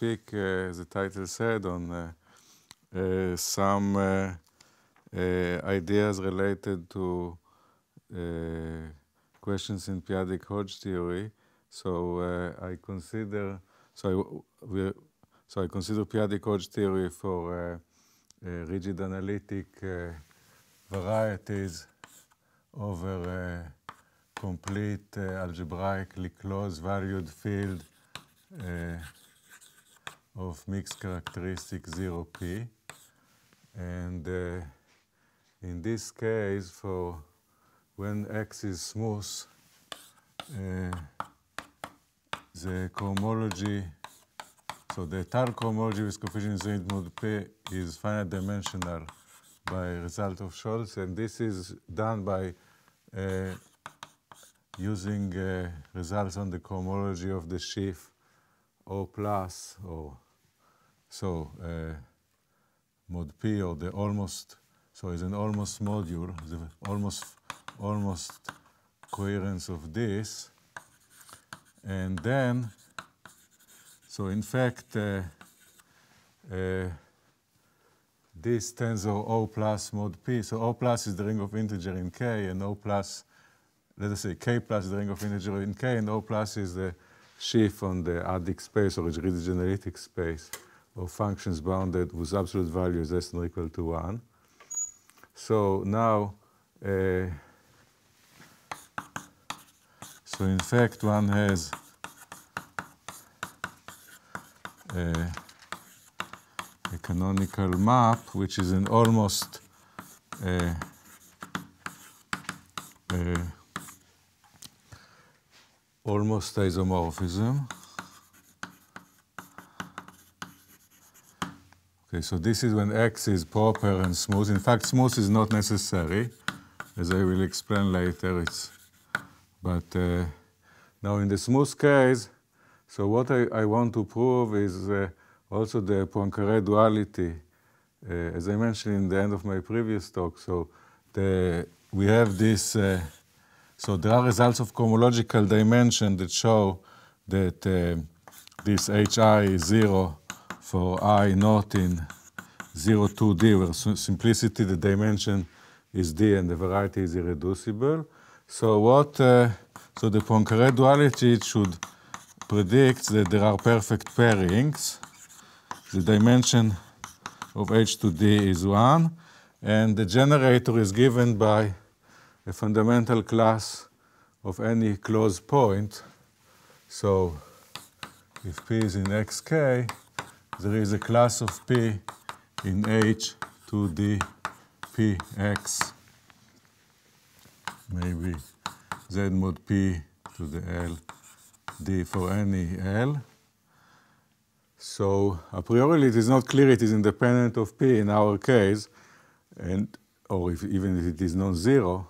speak, as the title said, on some ideas related to questions in periodic Hodge theory. So uh, I consider so I, so I consider Piaget Hodge theory for uh, uh, rigid analytic varieties over complete uh, algebraically closed valued field uh, of mixed characteristic 0p. And uh, in this case, for when x is smooth, uh, the cohomology, so the tau cohomology with coefficient z mod p is finite dimensional by result of Scholz, and this is done by uh, using uh, results on the cohomology of the sheaf O plus O, so uh, mod P or the almost so it's an almost module the almost almost coherence of this and then so in fact uh, uh, this tensor O plus mod P so O plus is the ring of integer in K and O plus let us say K plus is the ring of integer in K and O plus is the shift on the adic space or regenerative space of functions bounded with absolute values less than or equal to 1. So now, uh, so in fact one has a, uh, a canonical map which is an almost uh, almost isomorphism. Okay, so this is when X is proper and smooth. In fact, smooth is not necessary. As I will explain later, it's... But uh, now in the smooth case, so what I, I want to prove is uh, also the Poincare duality. Uh, as I mentioned in the end of my previous talk, so the, we have this uh, so there are results of cohomological dimension that show that uh, this hi is 0 for i not in 0, to d where simplicity, the dimension is d and the variety is irreducible. So what, uh, so the Poincare duality should predict that there are perfect pairings. The dimension of h to d is 1, and the generator is given by a fundamental class of any closed point. So if P is in xk, there is a class of P in H to the Px, maybe Z mod P to the L D for any L. So a priori it is not clear it is independent of P in our case, and or if, even if it is non-zero,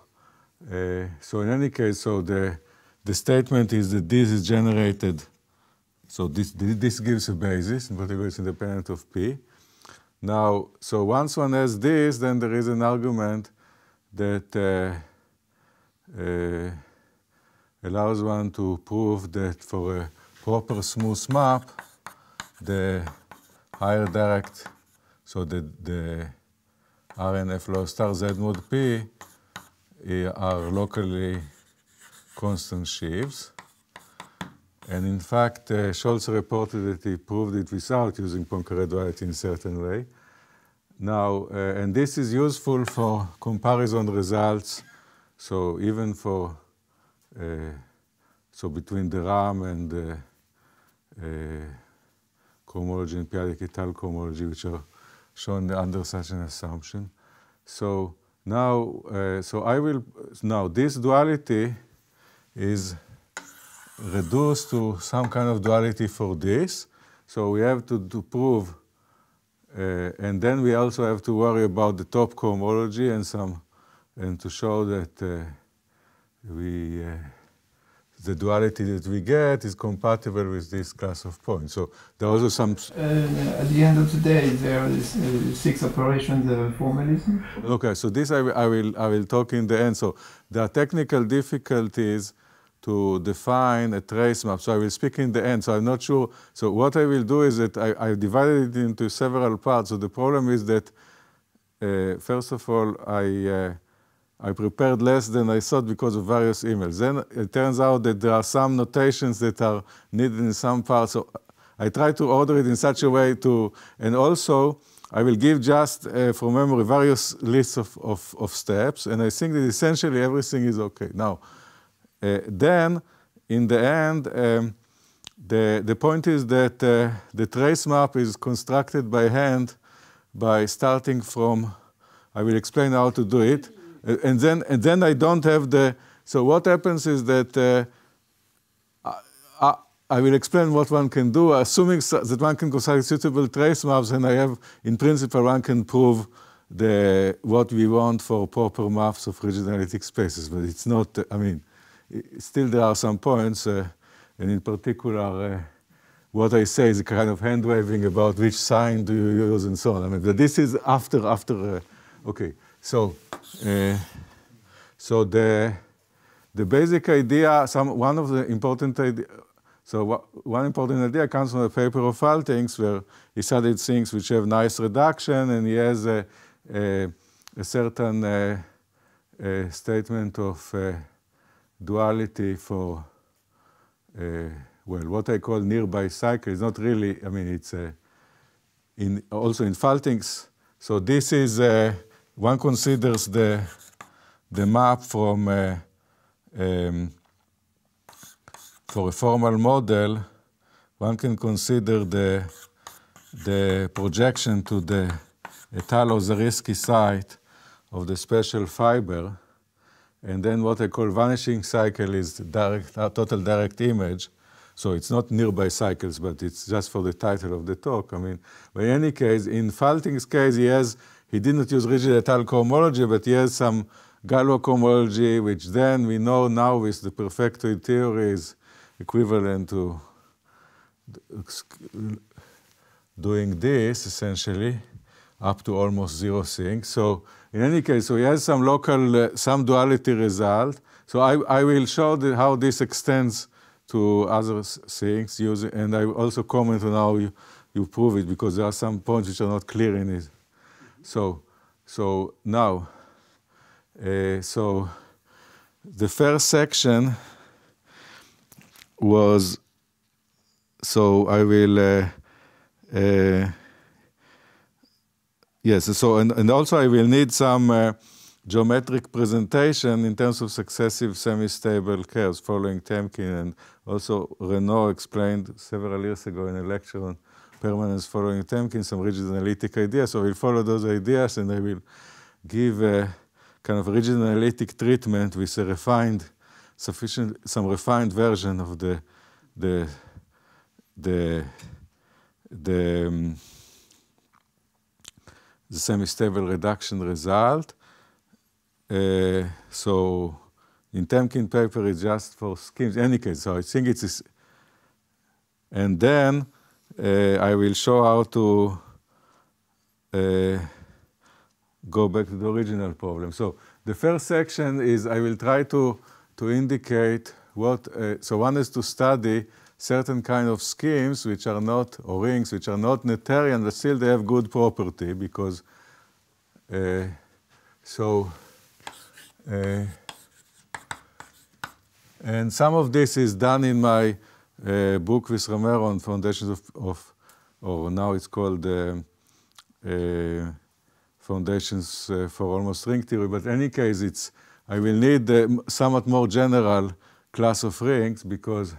uh, so in any case, so the, the statement is that this is generated, so this, this gives a basis, in particular it's independent of P. Now, so once one has this, then there is an argument that uh, uh, allows one to prove that for a proper smooth map, the higher direct, so the, the RNF low star Z mod P Eh, are locally constant shifts. And in fact, uh, Scholz reported that he proved it without using Poincare duality in a certain way. Now, uh, and this is useful for comparison results. So even for, uh, so between the RAM and the uh, cohomology and periodic et al. cohomology, which are shown under such an assumption. So now, uh, so I will, now this duality is reduced to some kind of duality for this. So we have to, to prove, uh, and then we also have to worry about the top cohomology and some, and to show that uh, we, uh, the duality that we get is compatible with this class of points. So there are also some... Uh, at the end of the day, there are uh, six operations of uh, formalism. Okay, so this I, I, will, I will talk in the end. So there are technical difficulties to define a trace map. So I will speak in the end, so I'm not sure. So what I will do is that I, I divided it into several parts. So the problem is that, uh, first of all, I... Uh, I prepared less than I thought because of various emails. Then it turns out that there are some notations that are needed in some parts. So I try to order it in such a way to, and also I will give just uh, from memory various lists of, of, of, steps. And I think that essentially everything is okay. Now, uh, then in the end, um, the, the point is that uh, the trace map is constructed by hand by starting from, I will explain how to do it and then and then I don't have the. So what happens is that uh, I, I, will explain what one can do, assuming that one can construct suitable trace maps, and I have, in principle, one can prove the what we want for proper maps of rigid analytic spaces. But it's not. I mean, still there are some points, uh, and in particular. Uh, what I say is a kind of hand waving about which sign do you use and so on. I mean, but this is after, after, uh, okay. So, uh, so the the basic idea, some one of the important idea, so one important idea comes from the paper of Faltings, where he studied things which have nice reduction, and he has a, a, a certain uh, a uh, statement of uh, duality for, uh, well, what I call nearby cycle is not really, I mean, it's uh, in, also in Faltings. So this is one considers the, the map from uh, um, for a formal model, one can consider the, the projection to the Italo-Zariski site of the special fiber, and then what I call vanishing cycle is direct, uh, total direct image. So it's not nearby cycles, but it's just for the title of the talk. I mean, in any case, in Falting's case, he has he didn't use rigid atal cohomology, but he has some Galois cohomology, which then we know now with the perfectoid theory is equivalent to doing this essentially up to almost zero sink. So in any case, so he has some local, uh, some duality result. So I, I will show the, how this extends to other things, using, and I also comment on how you, you prove it, because there are some points which are not clear in it. So, so now, uh, so the first section was, so I will, uh, uh, yes, so, and, and also I will need some geometric presentation in terms of successive semi-stable curves following Temkin and also Renault explained several years ago in a lecture on permanence following Temkin, some rigid analytic idea. So we'll follow those ideas and I will give a kind of rigid analytic treatment with a refined, sufficient, some refined version of the, the, the, the, um, the semi-stable reduction result. Uh, so in Temkin paper, it's just for schemes. In any case, so I think it's, and then uh, I will show how to uh, go back to the original problem. So the first section is I will try to, to indicate what, uh, so one is to study certain kind of schemes which are not, or rings which are not Noetherian, but still they have good property because, uh, so, uh, and some of this is done in my a uh, book with Romero on foundations of, of or now it's called uh, uh, foundations uh, for almost ring theory. But in any case, it's I will need a uh, somewhat more general class of rings because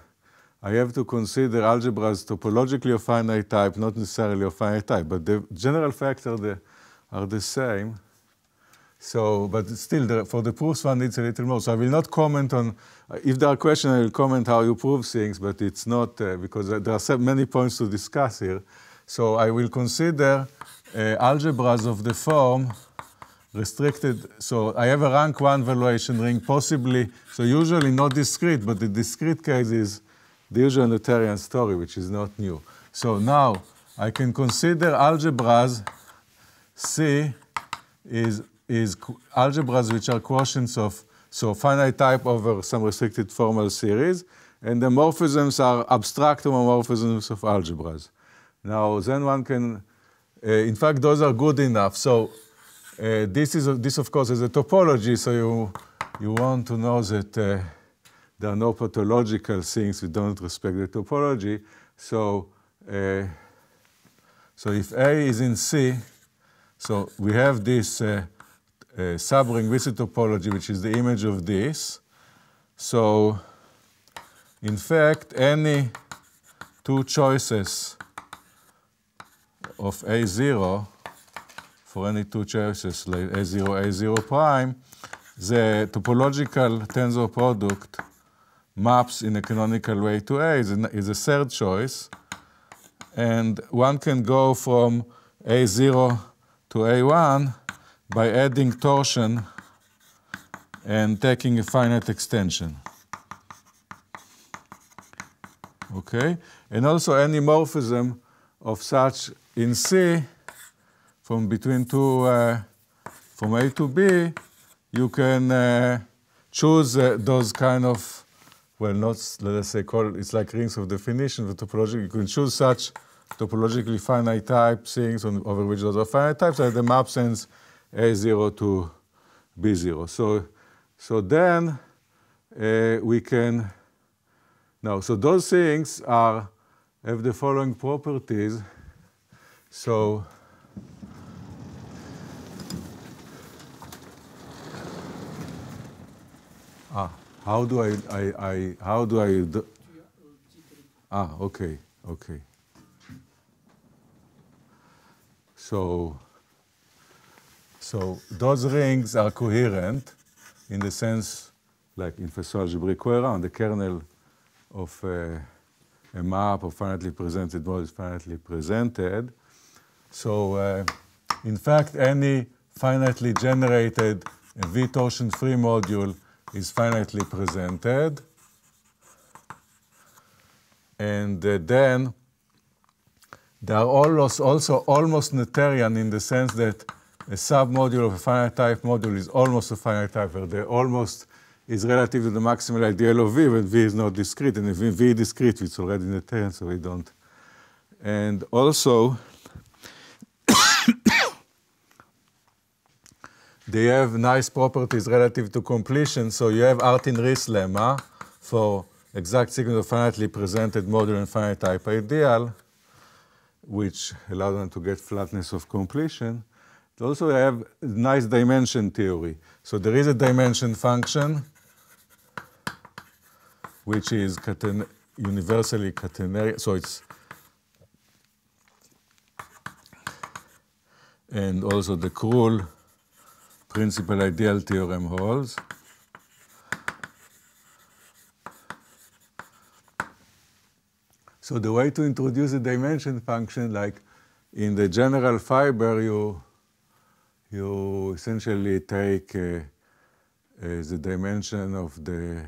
I have to consider algebras topologically of finite type, not necessarily of finite type, but the general factors are the same. So, but still, the, for the proofs one needs a little more. So I will not comment on, if there are questions, I will comment how you prove things, but it's not, uh, because there are many points to discuss here. So I will consider uh, algebras of the form restricted. So I have a rank one valuation ring, possibly, so usually not discrete, but the discrete case is the usual Noetherian story, which is not new. So now I can consider algebras C is is algebras which are quotients of so finite type over some restricted formal series, and the morphisms are abstract homomorphisms of algebras. Now then one can, uh, in fact, those are good enough. So uh, this is a, this of course is a topology. So you you want to know that uh, there are no pathological things we don't respect the topology. So uh, so if A is in C, so we have this uh, subring visit topology, which is the image of this. So in fact, any two choices of A0, for any two choices, like A0, A0 prime, the topological tensor product maps in a canonical way to A is a, is a third choice. And one can go from A0 to A1 by adding torsion and taking a finite extension. Okay, and also any morphism of such in C from between two, uh, from A to B, you can uh, choose uh, those kind of, well, not, let us say, call it, it's like rings of definition, but topology, you can choose such topologically finite type things on, over which those are finite types, like the map sense a0 to B0. So, so then uh, we can, now, so those things are, have the following properties. So, ah, how do I, I, I how do I, do, ah, okay, okay. So, so those rings are coherent in the sense, like in Fesor Gibri on the kernel of uh, a map of finitely presented model is finitely presented. So uh, in fact, any finitely generated V torsion free module is finitely presented. And uh, then they are almost, also almost Noetherian in the sense that a submodule of a finite type module is almost a finite type, where the almost is relative to the maximal ideal of V, but V is not discrete. And if V is discrete, it's already in the term, so we don't. And also, they have nice properties relative to completion. So you have Artin-Ries lemma for exact sequence of finitely presented module and finite type ideal, which allow them to get flatness of completion. They also have nice dimension theory. So there is a dimension function, which is caten universally catenary. So it's and also the Krull principal ideal theorem holds. So the way to introduce a dimension function, like in the general fiber, you you essentially take uh, uh, the dimension of the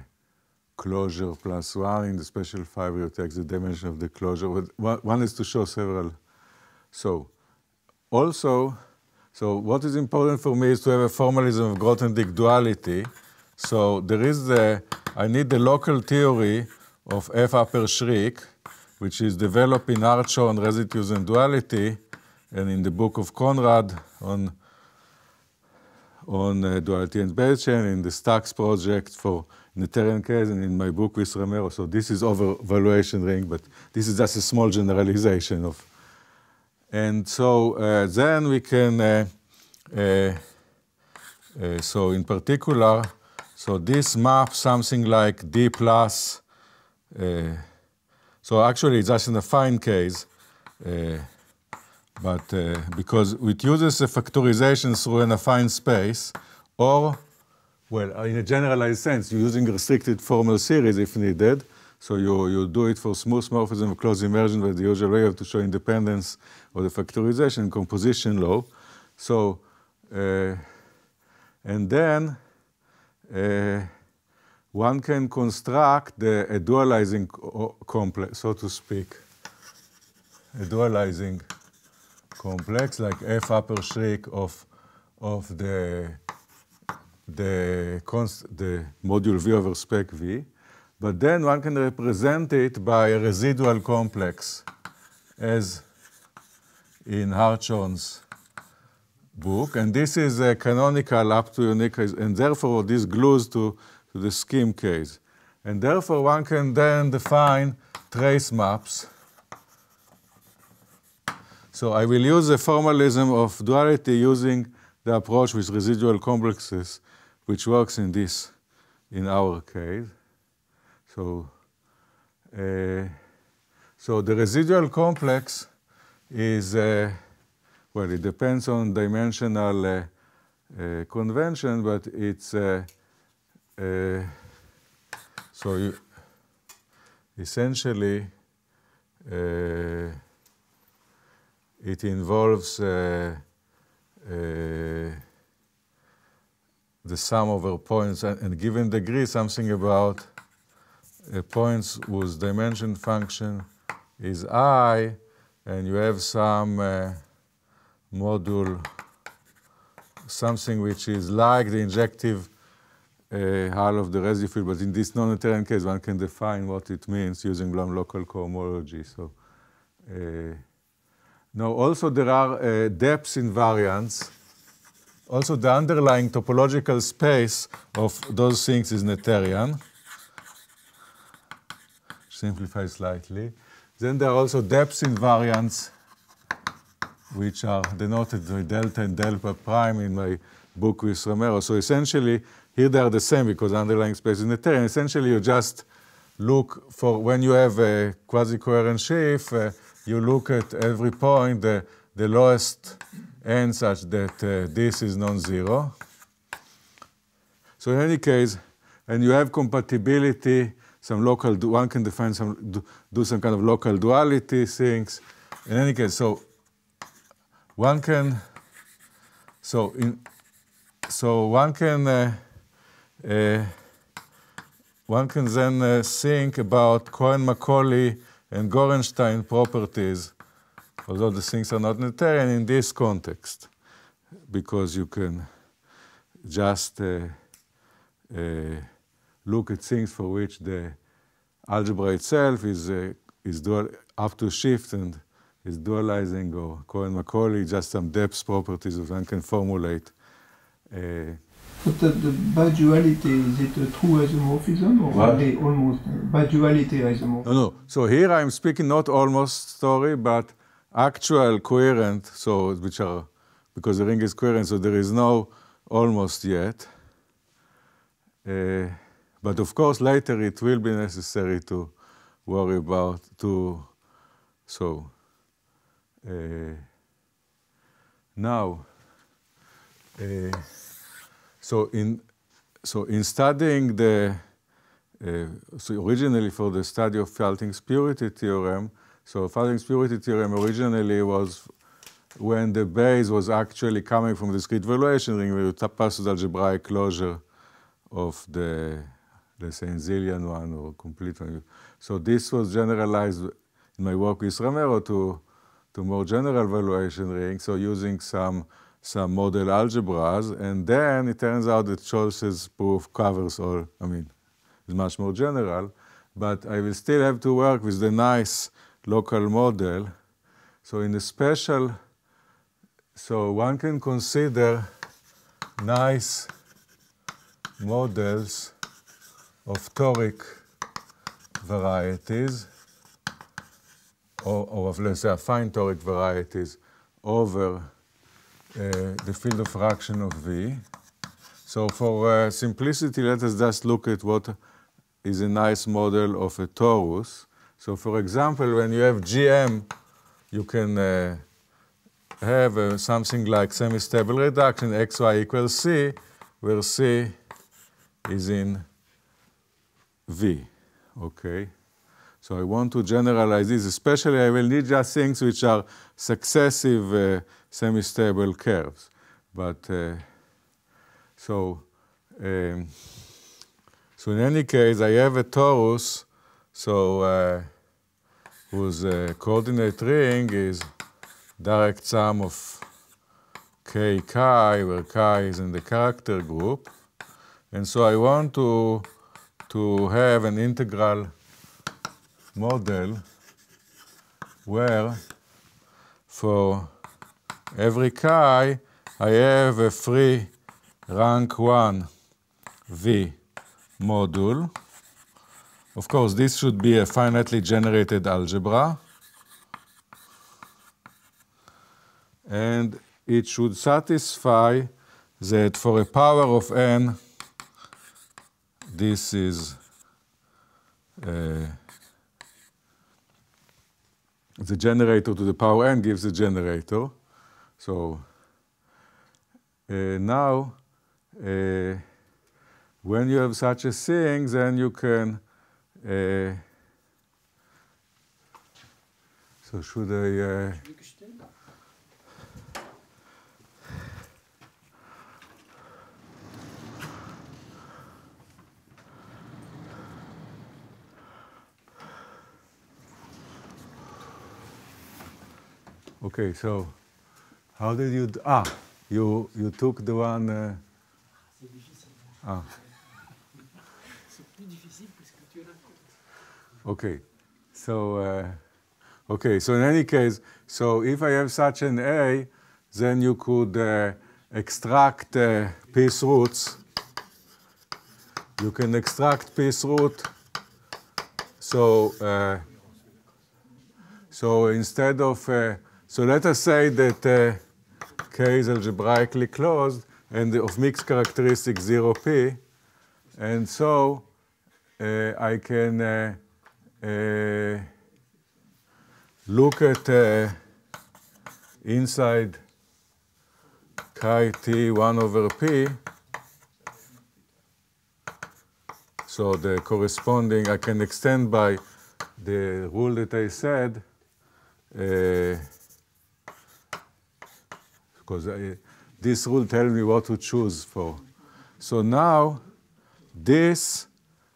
closure plus one. In the special fiber, you take the dimension of the closure. One is to show several. So also, so what is important for me is to have a formalism of Grothendieck duality. So there is the, I need the local theory of F upper Schrick, which is developed in Archo on residues and duality, and in the book of Conrad on on uh, duality and Bayesian in the Stacks project for Unitarian case and in my book with Romero. So this is overvaluation ring, but this is just a small generalization of. And so uh, then we can, uh, uh, uh so in particular, so this map something like D plus, uh, so actually it's just in a fine case, but uh, because it uses a factorization through an affine space, or, well, in a generalized sense, you're using restricted formal series if needed. So you, you do it for smooth morphism, closed immersion, but the usual way you have to show independence of the factorization composition law. So, uh, and then uh, one can construct the, a dualizing complex, so to speak, a dualizing complex, like f upper shriek of, of the, the, const, the module V over spec V. But then one can represent it by a residual complex, as in Hartshorne's book. And this is a canonical up to unique, and therefore this glues to, to the scheme case. And therefore one can then define trace maps so I will use the formalism of duality using the approach with residual complexes, which works in this, in our case. So, uh, so the residual complex is, uh, well, it depends on dimensional uh, uh convention, but it's, uh, uh, so you essentially, it involves uh, uh, the sum over points and, and given degree, something about points whose dimension function is i, and you have some uh, module, something which is like the injective uh, hull of the residue field, but in this non-Newtonian case, one can define what it means using long local cohomology. So. Uh, no, also there are uh, depths invariants. Also the underlying topological space of those things is Noetherian. Simplify slightly. Then there are also depth invariants, which are denoted by delta and delta prime in my book with Romero. So essentially, here they are the same because underlying space is Noetherian. Essentially, you just look for when you have a quasi-coherent sheaf, uh, you look at every point, the, the lowest n such that uh, this is non-zero. So in any case, and you have compatibility, some local, one can define some, do, some kind of local duality things. In any case, so one can, so in, so one can, uh, uh, one can then uh, think about Cohen-Macaulay and Gorenstein properties, although the things are not Noetherian, in this context, because you can just uh, uh, look at things for which the algebra itself is, uh, is dual, up to shift and is dualizing, or Cohen-Macaulay, just some depth properties that one can formulate. Uh, but the, the duality is it a true isomorphism or what? only almost biduality isomorphism? No, no. So here I'm speaking not almost story, but actual coherent, so which are, because the ring is coherent, so there is no almost yet. Uh, but of course, later it will be necessary to worry about, to, so, uh, now, uh, so in, so in studying the, uh, so originally for the study of Falting's purity theorem, so Falting's purity theorem originally was when the base was actually coming from the discrete valuation ring, with would algebraic closure of the, let's say, one or complete one. So this was generalized in my work with Romero to, to more general valuation ring. So using some some model algebras, and then it turns out that Scholz's proof covers all, I mean, it's much more general, but I will still have to work with the nice local model. So in a special, so one can consider nice models of toric varieties, or, or of, let's say, fine toric varieties over uh, the field of fraction of V. So for uh, simplicity, let us just look at what is a nice model of a torus. So for example, when you have GM, you can uh, have uh, something like semi-stable reduction, xy equals c, where c is in V, okay? So I want to generalize this, especially I will need just things which are successive uh, semi-stable curves. But uh, so, um, so in any case, I have a torus. So uh, whose uh, coordinate ring is direct sum of k chi, where chi is in the character group. And so I want to, to have an integral model where for Every chi, I have a free rank 1 V module. Of course, this should be a finitely generated algebra. And it should satisfy that for a power of n, this is uh, the generator to the power n gives the generator. So uh, now, uh, when you have such a thing, then you can. Uh, so should I? Okay, so how did you? ah, you you took the one. Uh, ah. Okay, so uh, okay, so in any case, so if I have such an A, then you could uh, extract uh, piece roots. You can extract piece root. So uh, so instead of uh, so let us say that uh, K is algebraically closed and of mixed characteristic 0p. And so uh, I can uh, uh, look at uh, inside chi t 1 over p. So the corresponding, I can extend by the rule that I said. Uh, because this rule tells me what to choose for. So now, this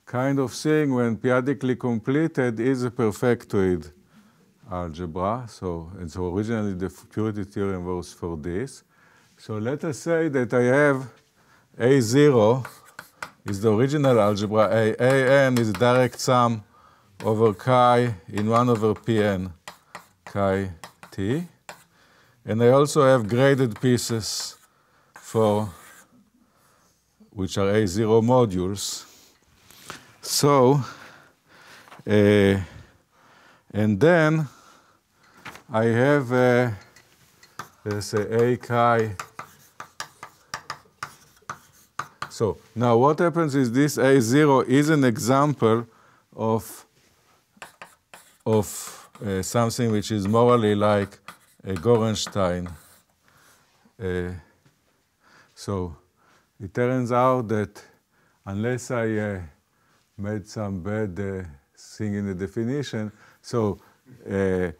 kind of thing, when periodically completed, is a perfectoid algebra. So, and so originally the purity theorem was for this. So let us say that I have A0 is the original algebra, A, AN is direct sum over chi in 1 over Pn chi t. And they also have graded pieces for which are A0 modules. So, uh, and then I have, uh, let's say, A chi. So now what happens is this A0 is an example of, of uh, something which is morally like uh, Gorenstein. Uh, so it turns out that unless I uh, made some bad thing in the definition, so in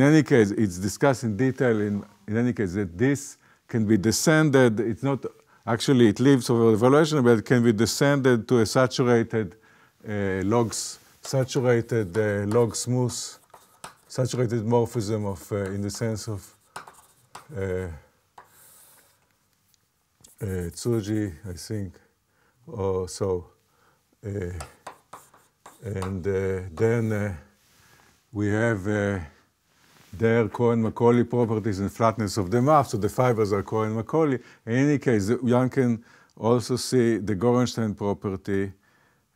any case, it's discussed in detail in, in any case that this can be descended, it's not, actually it leaves over evaluation, but it can be descended to a saturated uh, logs, saturated uh, log smooth saturated morphism of, uh, in the sense of uh, uh Tsuji, I think, so. Uh, and uh, then we have their Cohen-Macaulay properties and flatness of the map, so the fibers are Cohen-Macaulay. In any case, one can also see the Gorenstein property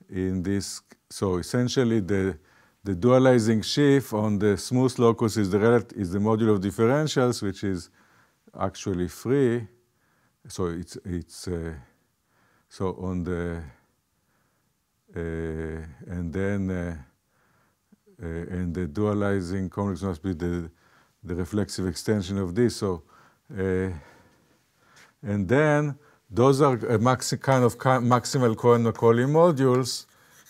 in this. So essentially, the the dualizing sheaf on the smooth locus is the, is the module of differentials, which is actually free. So it's, it's uh, so on the, uh, and then, uh, uh and the dualizing complex must be the, the reflexive extension of this. So, uh, and then those are a uh, maxi kind of maximal Cohen-Macaulay modules.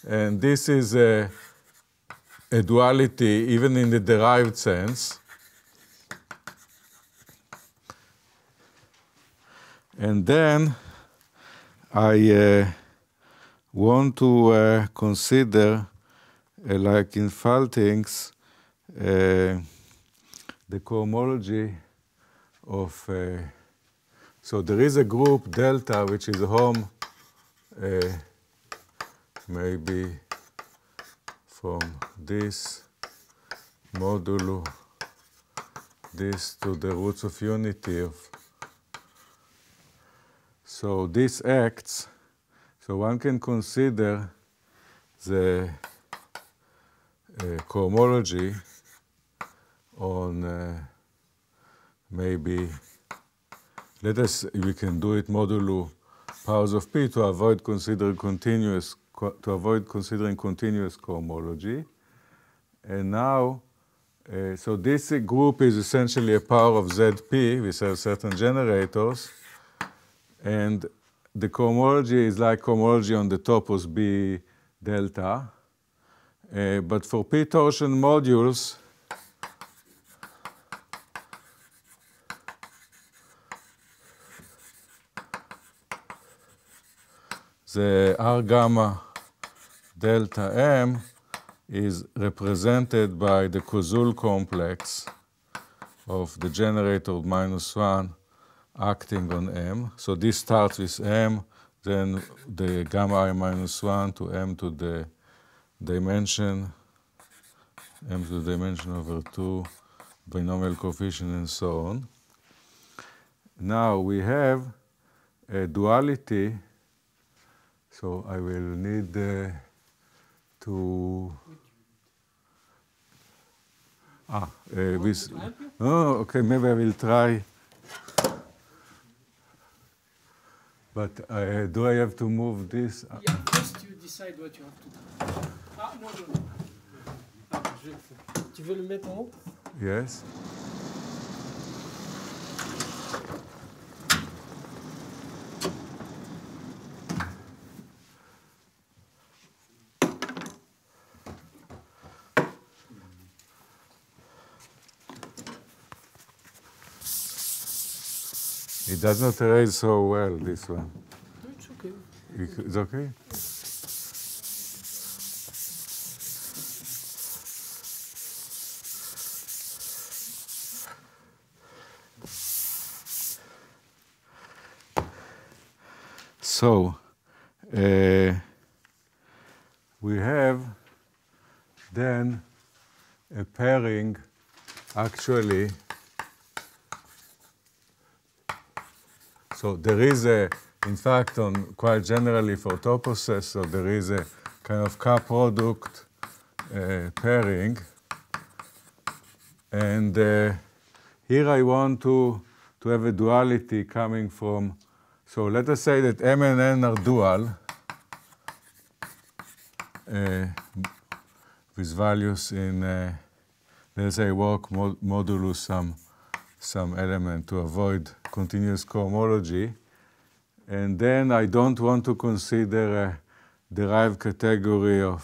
And this is a, a duality even in the derived sense. And then I uh, want to uh, consider, uh, like in Faltings, uh, the cohomology of. Uh, so there is a group delta which is home, uh, maybe from this modulo this to the roots of unity of so this acts so one can consider the uh, cohomology on uh, maybe let us we can do it modulo powers of p to avoid considering continuous to avoid considering continuous cohomology. And now, uh, so this group is essentially a power of ZP. We have certain generators. And the cohomology is like cohomology on the topos B delta. Uh, but for P torsion modules, the R gamma delta m is represented by the Kozul complex of the generator minus 1 acting on m. So this starts with m, then the gamma i minus 1 to m to the dimension, m to the dimension over 2, binomial coefficient, and so on. Now we have a duality, so I will need. Uh, to. Ah, uh, eh, with. Oh, okay, maybe I will try. But uh, do I have to move this? Yeah, first you decide what you have to do. Ah, non, non. Ah, Tu veux le mettre en haut? Yes. It does not raise so well, this one. It's okay. It's okay? So, uh, we have then a pairing actually So there is a, in fact, on quite generally for so there is a kind of co-product uh, pairing. And uh, here I want to, to have a duality coming from, so let us say that M and N are dual uh, with values in, uh, let's say, work mod modulus some some element to avoid continuous cohomology. And then I don't want to consider a derived category of,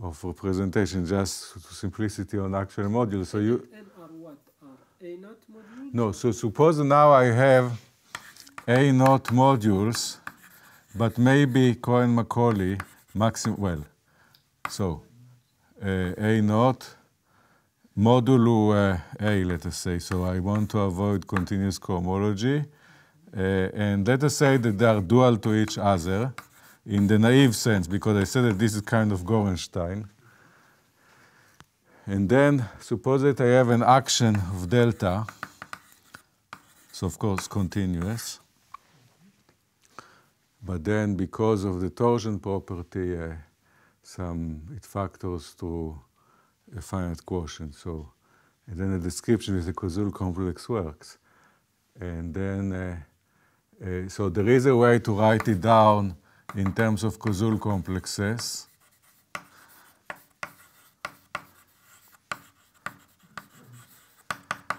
of representation, just simplicity on actual module. So you... Uh, no, so suppose now I have A naught modules, but maybe Cohen Macaulay maximum, well, so uh, A naught modulo eh, A, let us say. So I want to avoid continuous cohomology. Uh, and let us say that they are dual to each other in the naive sense, because I said that this is kind of Gorenstein. And then suppose that I have an action of delta, so of course continuous. But then because of the torsion property, uh, some it factors to a finite quotient. So, and then the description is the causal complex works. And then, uh, uh, so there is a way to write it down in terms of causal complexes.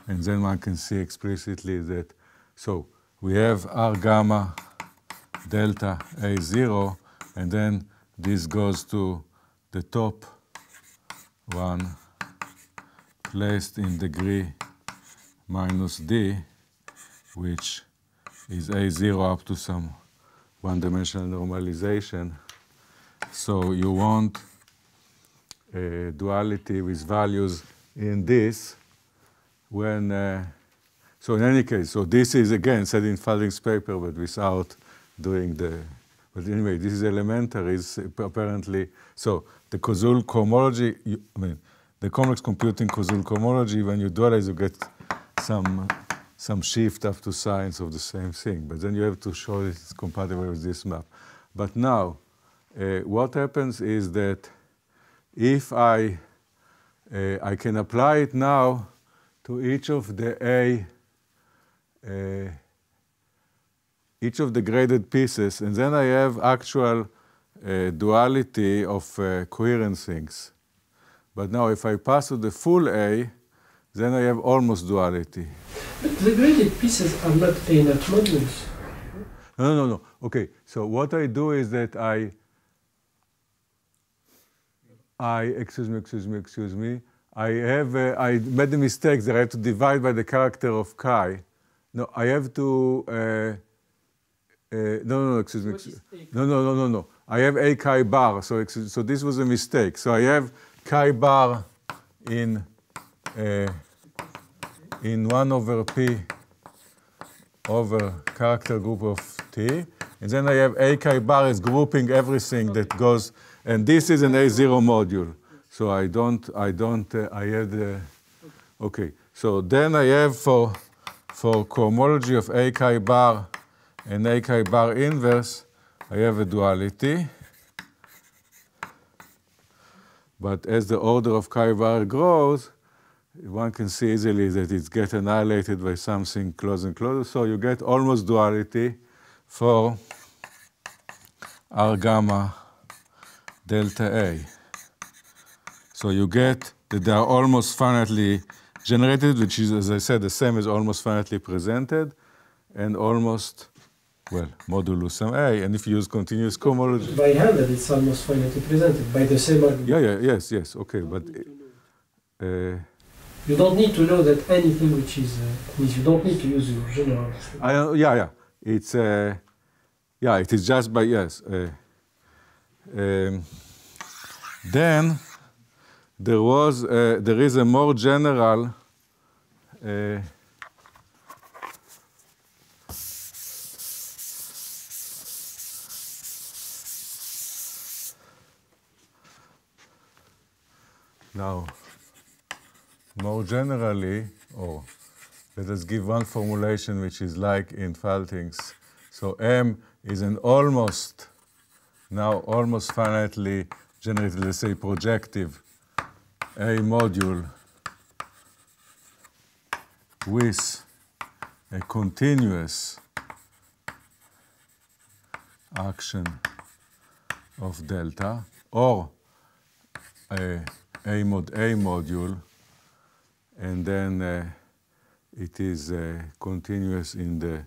And then one can see explicitly that, so we have R gamma delta A0, and then this goes to the top 1 placed in degree minus d, which is a0 up to some one-dimensional normalization. So you want a duality with values in this when, uh, so in any case, so this is again said in Fadring's paper, but without doing the but anyway, this is elementary, it's apparently, so the causal cohomology, you, I mean, the complex computing causal cohomology, when you dualize, you get some, some shift up to science of the same thing. But then you have to show it's compatible with this map. But now, uh, what happens is that if I, uh, I can apply it now to each of the A uh, each of the graded pieces, and then I have actual uh, duality of uh, coherent things. But now if I pass to the full A, then I have almost duality. But the graded pieces are not A not modules. No, no, no. Okay, so what I do is that I, I, excuse me, excuse me, excuse me, I have, uh, I made a mistake that I have to divide by the character of chi. No, I have to, uh, uh, no, no, excuse me. No, no, no, no, no. I have a chi bar, so, so this was a mistake. So I have chi bar in, uh, in 1 over p over character group of t. And then I have a chi bar is grouping everything that goes, and this is an A0 module. So I don't, I don't, uh, I had, uh, okay. So then I have for, for cohomology of a chi bar, in AK bar inverse, I have a duality. But as the order of chi bar grows, one can see easily that it gets annihilated by something close and closer. So you get almost duality for R gamma delta A. So you get that they are almost finitely generated, which is, as I said, the same as almost finitely presented and almost well, modulo some A, and if you use continuous cohomology... By hand it's almost finitely presented, by the same argument. Yeah, yeah, yes, yes, okay, but... Uh, you don't need to know that anything which is... Uh, you don't need to use your general... I, uh, yeah, yeah, it's... Uh, yeah, it is just by, yes. Uh, um, then there was, uh, there is a more general... Uh, Now, more generally, or oh, let us give one formulation which is like in Falting's. So M is an almost, now almost finitely generated, let's say projective, A module with a continuous action of delta or a a mod A module, and then uh, it is uh, continuous in the.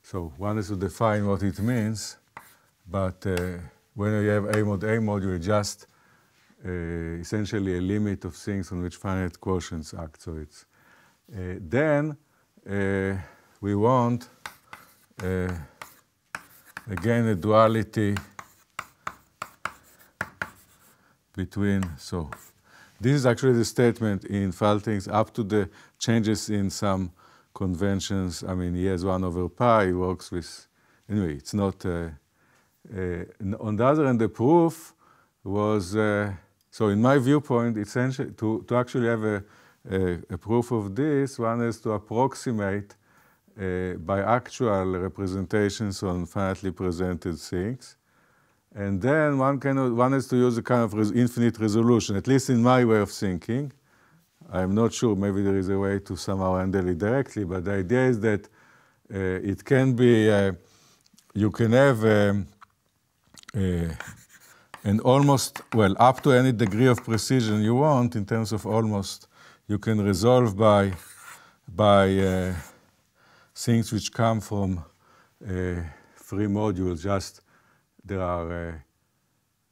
So one has to define what it means, but uh, when you have A mod A module, just uh, essentially a limit of things on which finite quotients act. So it's uh, then uh, we want again a duality between so this is actually the statement in Faltings up to the changes in some conventions. I mean, he has 1 over pi, he works with, anyway, it's not. Uh, uh, on the other hand, the proof was, uh, so in my viewpoint, essentially to, to actually have a, a, a proof of this, one has to approximate uh, by actual representations on finitely presented things. And then one, can, one has to use a kind of res infinite resolution, at least in my way of thinking. I'm not sure, maybe there is a way to somehow handle it directly, but the idea is that uh, it can be, uh, you can have um, uh, an almost, well, up to any degree of precision you want in terms of almost, you can resolve by, by uh, things which come from uh, free modules, just there are uh,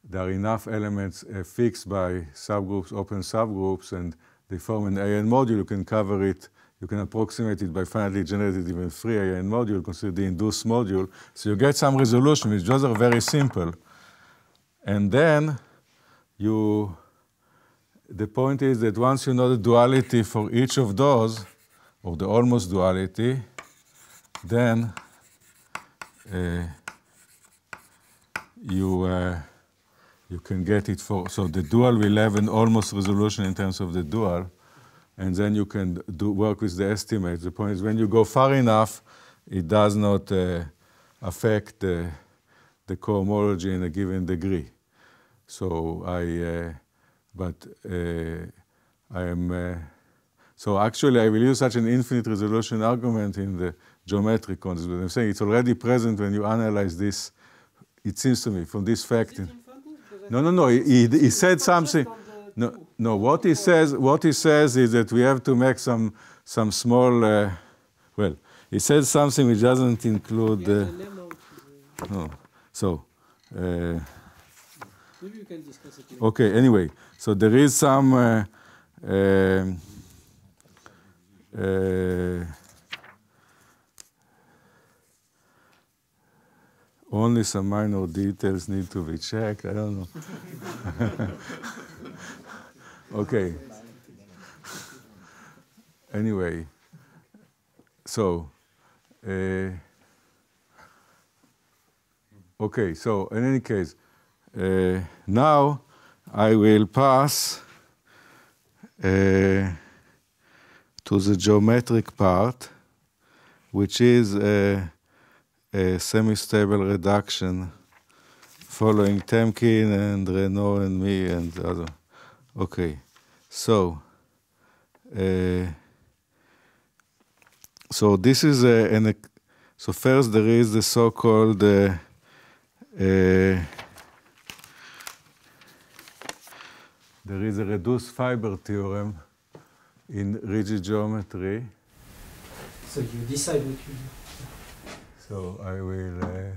there are enough elements uh, fixed by subgroups, open subgroups, and they form an AN module. You can cover it, you can approximate it by finitely generated even free AN module, consider the induced module. So you get some resolution, which those are very simple. And then you, the point is that once you know the duality for each of those, or the almost duality, then uh, you uh, you can get it for so the dual will have an almost resolution in terms of the dual, and then you can do work with the estimate. The point is when you go far enough, it does not uh, affect the cohomology in a given degree. So I, uh, but uh, I am. Uh, so actually, I will use such an infinite resolution argument in the geometric concepts. I'm saying it's already present when you analyze this it seems to me from this fact. No, no, no. He, he, he said something. No, no. What he says, what he says is that we have to make some some small. Uh, well, he says something which doesn't include. Uh, oh, no. So. Uh, Maybe you can discuss it. Later. Okay. Anyway, so there is some. Uh, um, uh Only some minor details need to be checked. I don't know. okay. Anyway, so, uh, okay, so in any case, uh, now I will pass uh, to the geometric part, which is a semi-stable reduction following Temkin and Renault and me and the other. Okay, so uh, so this is a, eh, an so first there is the so-called uh, uh, there is a reduced fiber theorem in rigid geometry. So you decide what you do. So I will. Uh,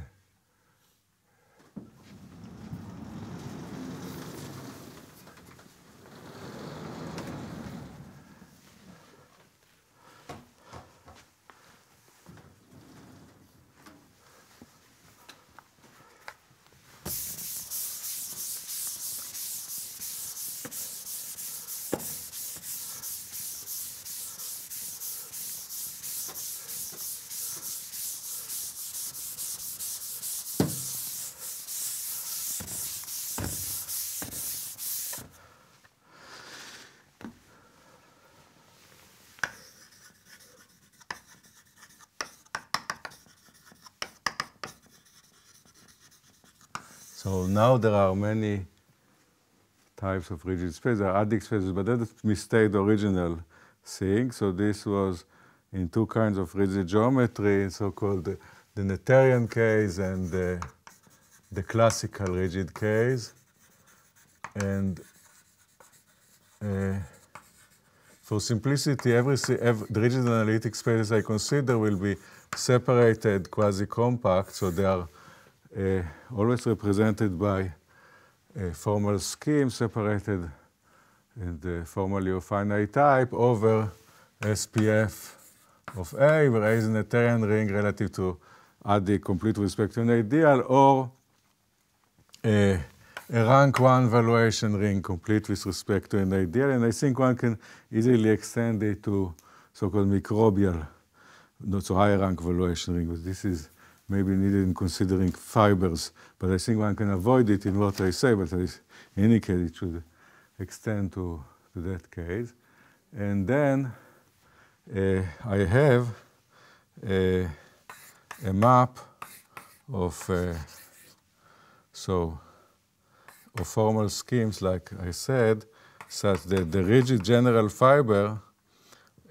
So now there are many types of rigid spaces, There are adic spaces, but that mistake the original thing. So this was in two kinds of rigid geometry, so-called the, the Noetherian case and the, the classical rigid case. And uh, for simplicity, every, every, the rigid analytic spaces I consider will be separated quasi-compact, so they are uh, always represented by a uh, formal scheme separated in the formally of finite type over SPF of A, where A is an Noetherian ring relative to at the complete with respect to an ideal, or a, uh, a rank one valuation ring complete with respect to an ideal. And I think one can easily extend it to so-called microbial, not so high rank valuation ring, but this is maybe needed in considering fibers, but I think one can avoid it in what I say, but in any case, it should extend to, to that case. And then uh, I have a, uh, a map of, uh, so, of formal schemes, like I said, such that the rigid general fiber,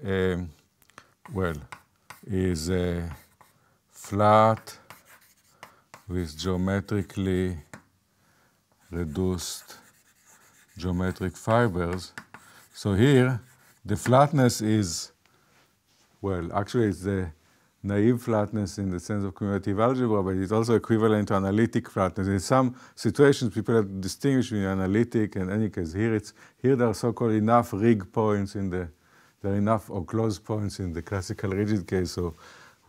um, well, is uh, flat with geometrically reduced geometric fibers. So here, the flatness is, well, actually it's the naive flatness in the sense of commutative algebra, but it's also equivalent to analytic flatness. In some situations, people have distinguished between analytic and any case. Here, it's, here there are so-called enough rig points in the, there are enough or closed points in the classical rigid case, so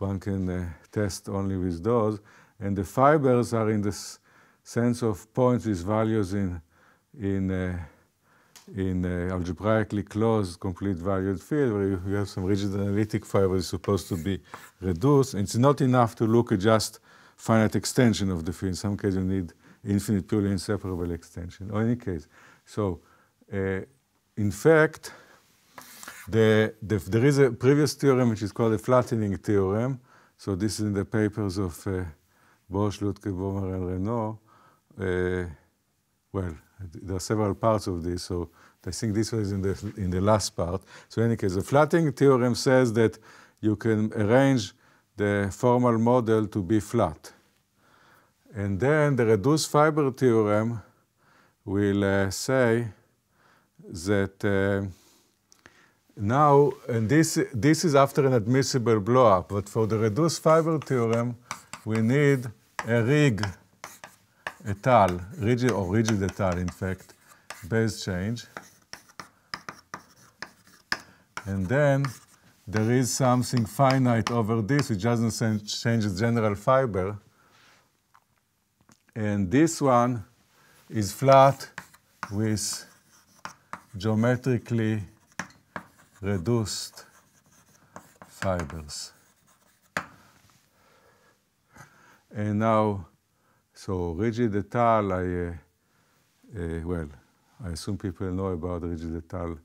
one can test only with those. And the fibers are in the sense of points with values in, in, uh, in uh, algebraically closed complete valued field, where you, have some rigid analytic fiber is supposed to be reduced. It's not enough to look at just finite extension of the field. In some cases, you need infinite purely inseparable extension, or any case. So, uh, in fact, the, the, there is a previous theorem which is called the flattening theorem. So this is in the papers of uh, Bosch, Lutke, Bomer, and Renault. Uh, well, there are several parts of this, so I think this was in the, in the last part. So in any case, the flattening theorem says that you can arrange the formal model to be flat. And then the reduced fiber theorem will uh, say that uh, now, and this, this is after an admissible blowup, but for the reduced fiber theorem, we need a rig etal, rigid or rigid etal, in fact, base change. And then there is something finite over this, which doesn't change the general fiber. And this one is flat with geometrically reduced fibers. And now, so rigid et al, I, uh, uh, well, I assume people know about rigid et al,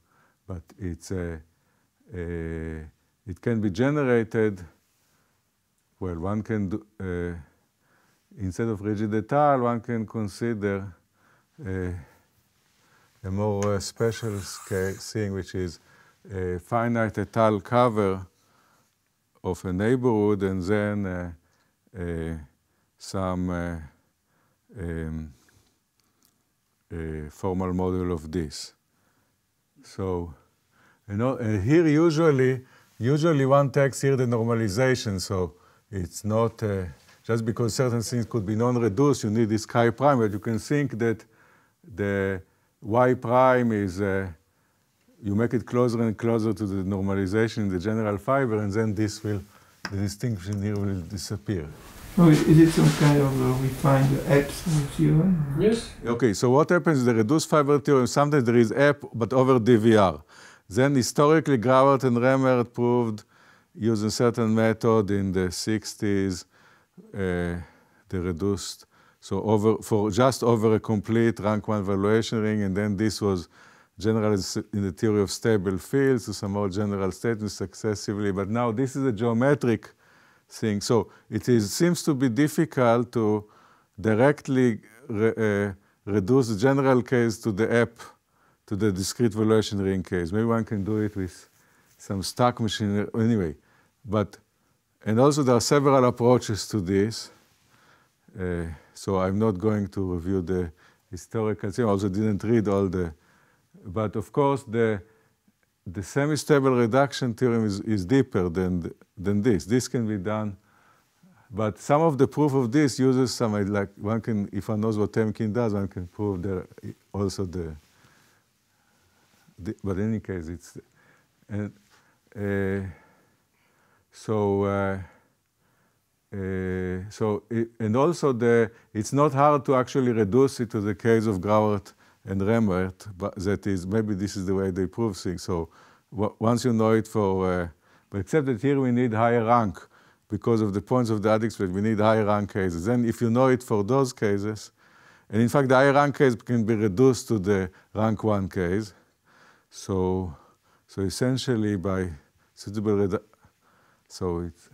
but it's a, uh, a, uh, it can be generated, well, one can do, uh, instead of rigid et al, one can consider uh, a more special scale thing, which is a finite etal cover of a neighborhood and then uh, uh, some uh, um, formal model of this. So you know, uh, here usually, usually one takes here the normalization, so it's not, uh, just because certain things could be non-reduced, you need this chi prime, but you can think that the y prime is uh, you make it closer and closer to the normalization in the general fiber, and then this will, the distinction here will disappear. Oh, is it some kind of uh, refined apps theorem? Yes. Okay, so what happens is the reduced fiber theorem, sometimes there is app, but over DVR. Then historically, Grauert and Remert proved using certain method in the 60s, uh, the reduced, so over, for just over a complete rank one valuation ring, and then this was general in the theory of stable fields to some more general statements successively. But now this is a geometric thing. So it is, seems to be difficult to directly re, uh, reduce the general case to the app, to the discrete valuation ring case. Maybe one can do it with some stack machinery, anyway. But, and also there are several approaches to this. Uh, so I'm not going to review the historical thing. I also didn't read all the but of course, the, the semi-stable reduction theorem is, is deeper than, than this. This can be done, but some of the proof of this uses some, like one can, if one knows what Temkin does, one can prove there also the, the but in any case, it's, and uh, so, uh, uh, so it, and also the, it's not hard to actually reduce it to the case of Grauert and Rembrandt, but that is, maybe this is the way they prove things. So once you know it for, uh, but except that here we need higher rank because of the points of the addicts, but we need higher rank cases. And if you know it for those cases, and in fact, the higher rank case can be reduced to the rank one case. So, so essentially by suitable, so it's,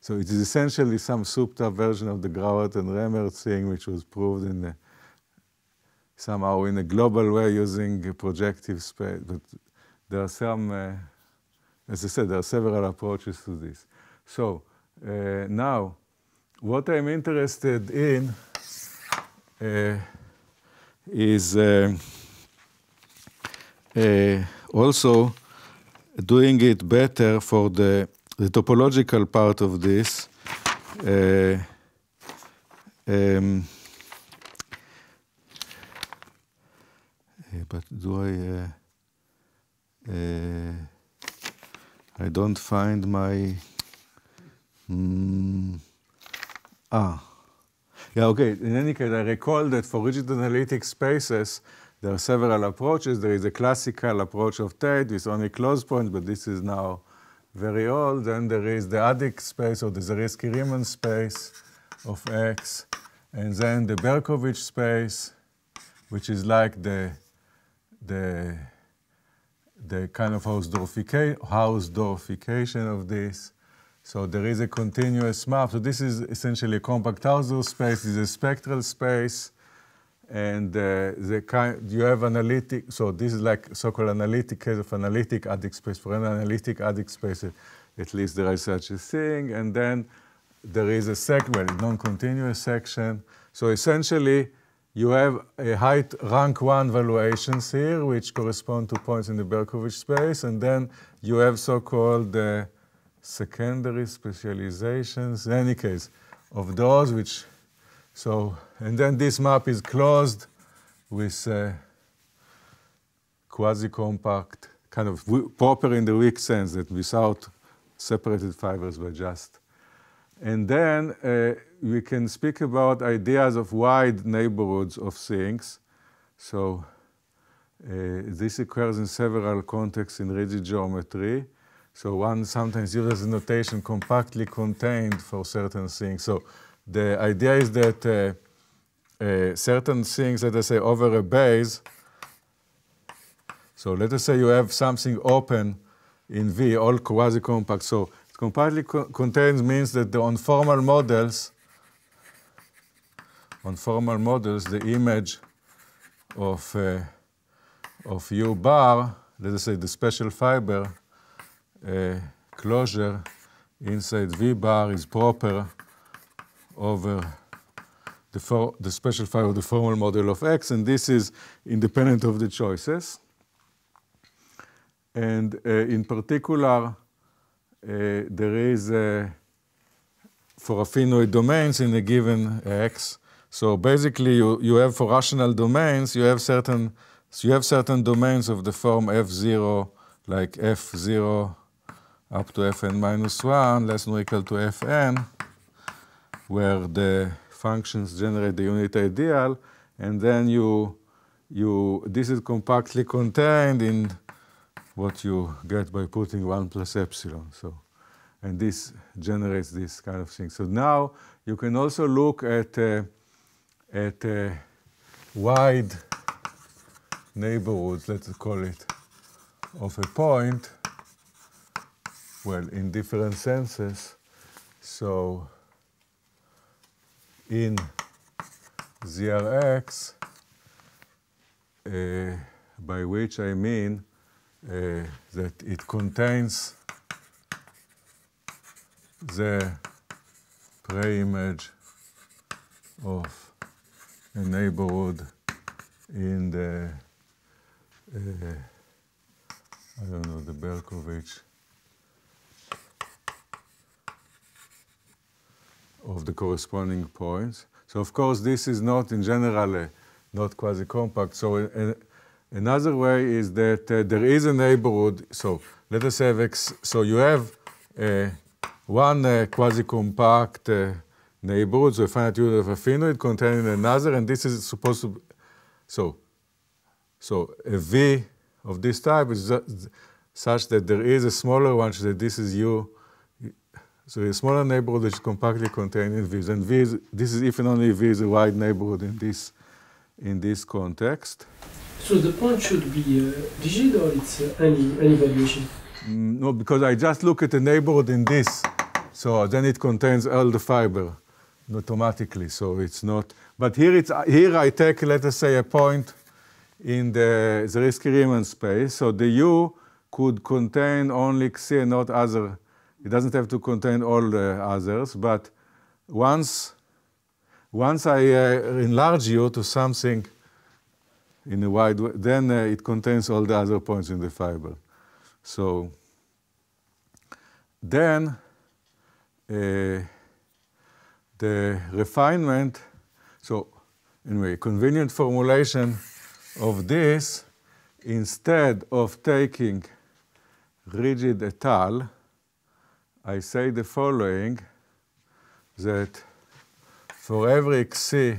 so it is essentially some souped up version of the Grauert and Remmert thing, which was proved in the somehow in a global way using projective space. But there are some, uh, as I said, there are several approaches to this. So uh, now, what I'm interested in uh, is uh, uh, also doing it better for the, the topological part of this. Uh, um, but do I? Uh, uh, I don't find my. Mm, ah. Yeah, okay. In any case, I recall that for rigid analytic spaces, there are several approaches. There is a classical approach of Tate with only closed points, but this is now very old. Then there is the Adic space or the Zariski-Riemann space of X, and then the Berkovich space, which is like the the the kind of Hausdorffication of this. So there is a continuous map. So this is essentially a compact Hausdorff space. This is a spectral space. And uh, the kind, you have analytic, so this is like so-called analytic case of analytic addict space. For an analytic addict space, at least there is such a thing. And then there is a segment, non-continuous section. So essentially, you have a height rank one valuations here, which correspond to points in the Berkovich space, and then you have so-called uh, secondary specializations, in any case, of those which, so, and then this map is closed with quasi-compact, kind of proper in the weak sense, that without separated fibers were just. And then uh, we can speak about ideas of wide neighborhoods of things. So uh, this occurs in several contexts in rigid geometry. So one sometimes uses notation compactly contained for certain things. So the idea is that uh, uh, certain things, let us say, over a base, so let us say you have something open in V, all quasi-compact. So compactly co contains means that the on formal models on formal models the image of, uh, of U bar, let us say the special fiber uh, closure inside V bar is proper over the, for, the special fiber of the formal model of X, and this is independent of the choices. And uh, in particular, uh, there is, uh, for affinoid domains in a given uh, X, so basically, you, you have for rational domains, you have certain so you have certain domains of the form f0, like f0 up to fn minus 1, less than or equal to fn, where the functions generate the unit ideal, and then you, you this is compactly contained in what you get by putting 1 plus epsilon. So, and this generates this kind of thing. So now you can also look at uh, at a wide neighborhoods, let's call it, of a point, well, in different senses. So in ZRX, uh, by which I mean uh, that it contains the preimage of a neighborhood in the, uh, I don't know, the Berkovich of the corresponding points. So of course, this is not in general uh, not quasi-compact. So uh, another way is that uh, there is a neighborhood. So let us have, so you have uh, one uh, quasi-compact uh, neighborhoods, a unit of a finite containing another, and this is supposed to be, so, so a V of this type is such that there is a smaller one, so that this is U, so a smaller neighborhood which is compactly in Vs, and V is, this is if and only V is a wide neighborhood in this, in this context. So the point should be uh, digit or it's uh, any, any valuation? Mm, no, because I just look at the neighborhood in this, so then it contains all the fiber automatically, so it's not. But here, it's, here I take, let us say, a point in the the risk Riemann space. So the U could contain only Xi and not other. It doesn't have to contain all the others, but once, once I uh, enlarge U to something in a wide way, then uh, it contains all the other points in the fiber. So then, uh, the refinement, so anyway, convenient formulation of this, instead of taking rigid et al, I say the following, that for every xi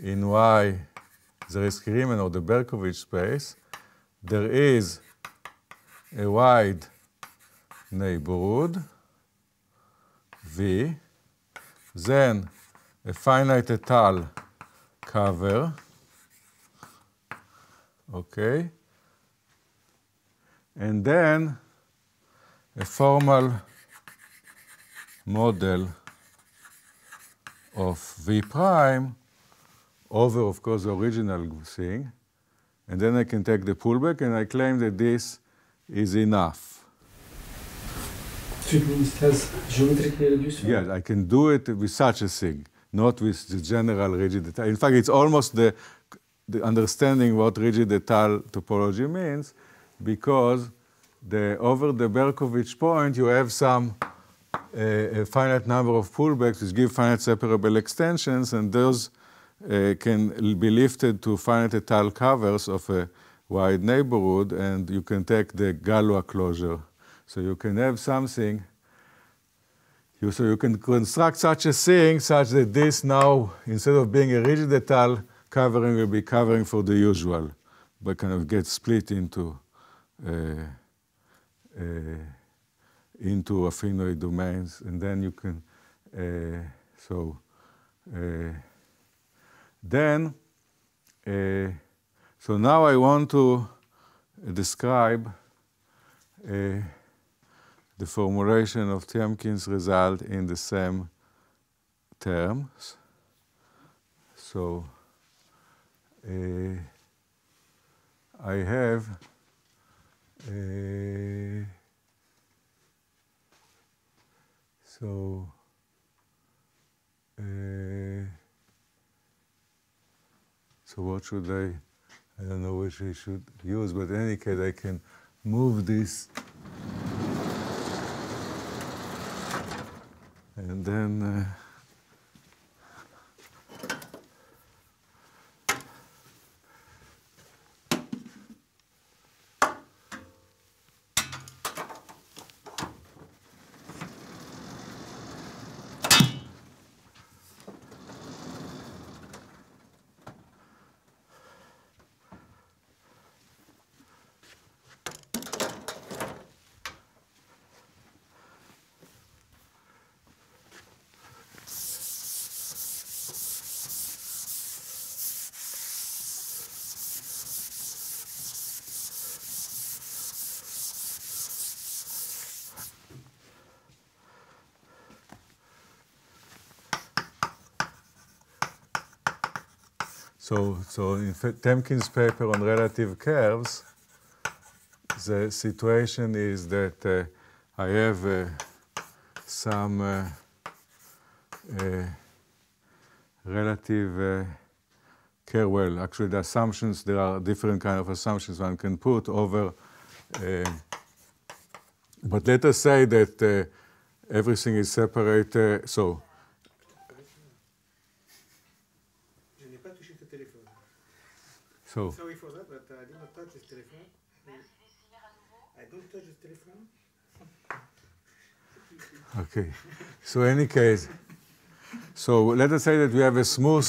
in Y there is Riemann or the Berkovich space, there is a wide neighborhood V then a finite etal cover, okay, and then a formal model of V prime over, of course, the original thing. And then I can take the pullback and I claim that this is enough has Yes, I can do it with such a thing, not with the general rigid detail. In fact, it's almost the, the understanding what rigid detail topology means, because the, over the Berkovich point, you have some uh, a finite number of pullbacks which give finite separable extensions, and those uh, can be lifted to finite detail covers of a wide neighborhood, and you can take the Galois closure. So you can have something, you, so you can construct such a thing such that this now, instead of being a rigid detail, covering will be covering for the usual, but kind of gets split into uh, uh, into affinoid domains, and then you can uh, so uh, then uh, so now I want to describe. Uh, the formulation of Tiemkin's result in the same terms. So uh, I have uh, so uh, so what should I I don't know which I should use but in any case I can move this and then uh, So, so in Temkin's paper on relative curves, the situation is that uh, I have uh, some uh, uh relative uh, curve. Well, actually, the assumptions there are different kind of assumptions one can put over. Uh, but let us say that everything is separated. So So. Sorry for that, but I did not touch this telephone. I don't touch this telephone. Okay. So in any case, so let us say that we have a smooth,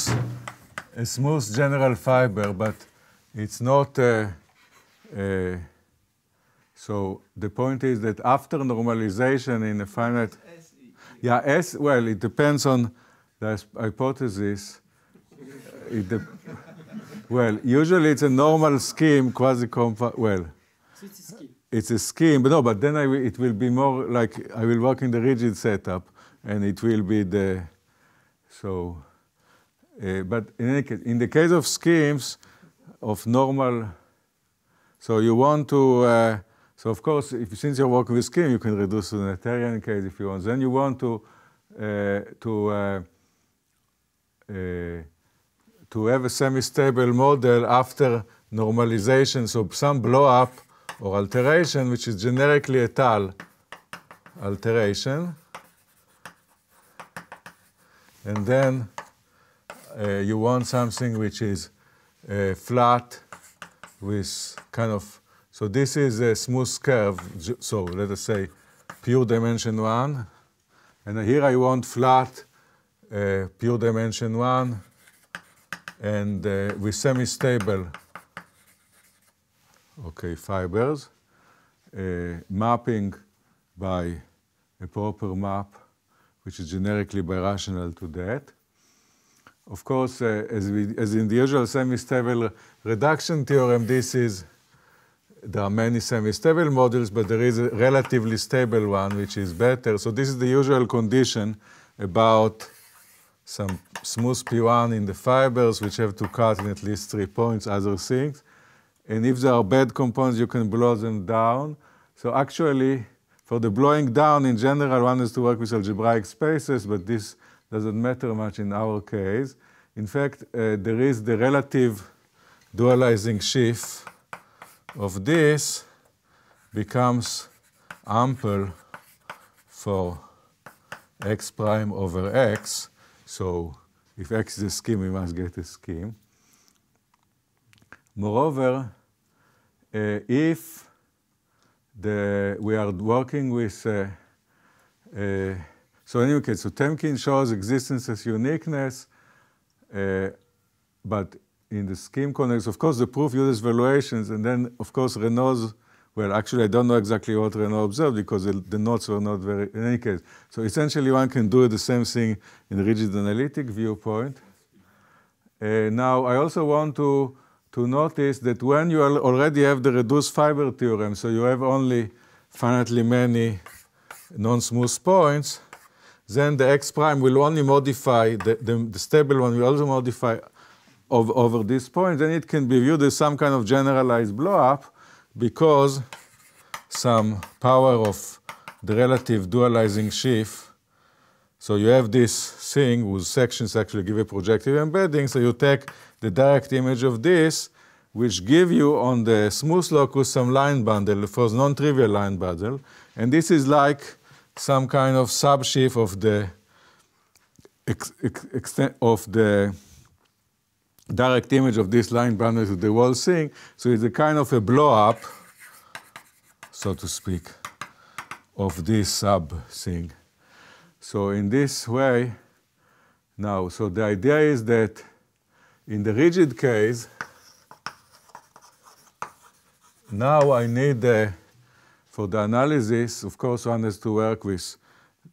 a smooth general fiber, but it's not. Uh, uh, so the point is that after normalization in a finite, yeah, S. Well, it depends on the hypothesis. it de well, usually it's a normal scheme, quasi-compact, well. it's a scheme. but no, but then I, it will be more like, I will work in the rigid setup, and it will be the, so, uh, but in, case, in, the case of schemes, of normal, so you want to, uh, so of course, if, since you're working with scheme, you can reduce to an case if you want. Then you want to, uh, to to have a semi-stable model after normalization, so some blow-up or alteration, which is generically a tal alteration. And then uh, you want something which is uh, flat with kind of, so this is a smooth curve, so let us say pure dimension one. And here I want flat, uh, pure dimension one, and uh, with semi-stable, okay, fibers, uh, mapping by a proper map, which is generically birational to that. Of course, uh, as, we, as in the usual semi-stable reduction theorem, this is there are many semi-stable models, but there is a relatively stable one, which is better. So this is the usual condition about some smooth P1 in the fibers, which have to cut in at least three points, other things. And if there are bad components, you can blow them down. So actually, for the blowing down in general, one has to work with algebraic spaces, but this doesn't matter much in our case. In fact, uh, there is the relative dualizing shift of this becomes ample for x prime over x. So if X is a scheme, we must get a scheme. Moreover, uh, if the, we are working with, uh, uh, so in any case, so Temkin shows existence as uniqueness, uh, but in the scheme context, of course, the proof uses valuations, and then, of course, Renault's well, actually, I don't know exactly what Renault observed because the knots were not very, in any case. So essentially, one can do the same thing in rigid analytic viewpoint. Uh, now, I also want to, to notice that when you already have the reduced fiber theorem, so you have only finitely many non-smooth points, then the x prime will only modify, the, the, the stable one will also modify of, over this point, then it can be viewed as some kind of generalized blow-up, because some power of the relative dualizing sheaf. So you have this thing whose sections actually give a projective embedding. So you take the direct image of this, which give you on the smooth locus some line bundle, for non-trivial line bundle. And this is like some kind of subsheaf of the of the direct image of this line boundary to the whole thing. So it's a kind of a blow up, so to speak, of this sub thing. So in this way, now, so the idea is that in the rigid case, now I need the, for the analysis, of course, one has to work with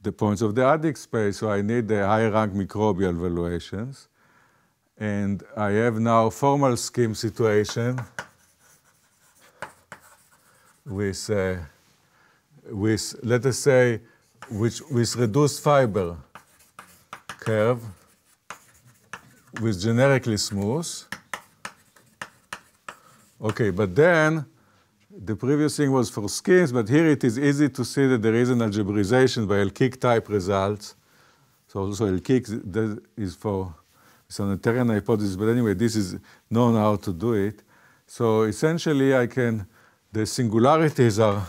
the points of the addict space, so I need the high rank microbial valuations. And I have now formal scheme situation with, uh, with let us say, which, with reduced fiber curve, with generically smooth. Okay, but then the previous thing was for schemes, but here it is easy to see that there is an algebraization by L-kick type results. So also L-kick is for it's an a hypothesis, but anyway, this is known how to do it. So essentially, I can, the singularities are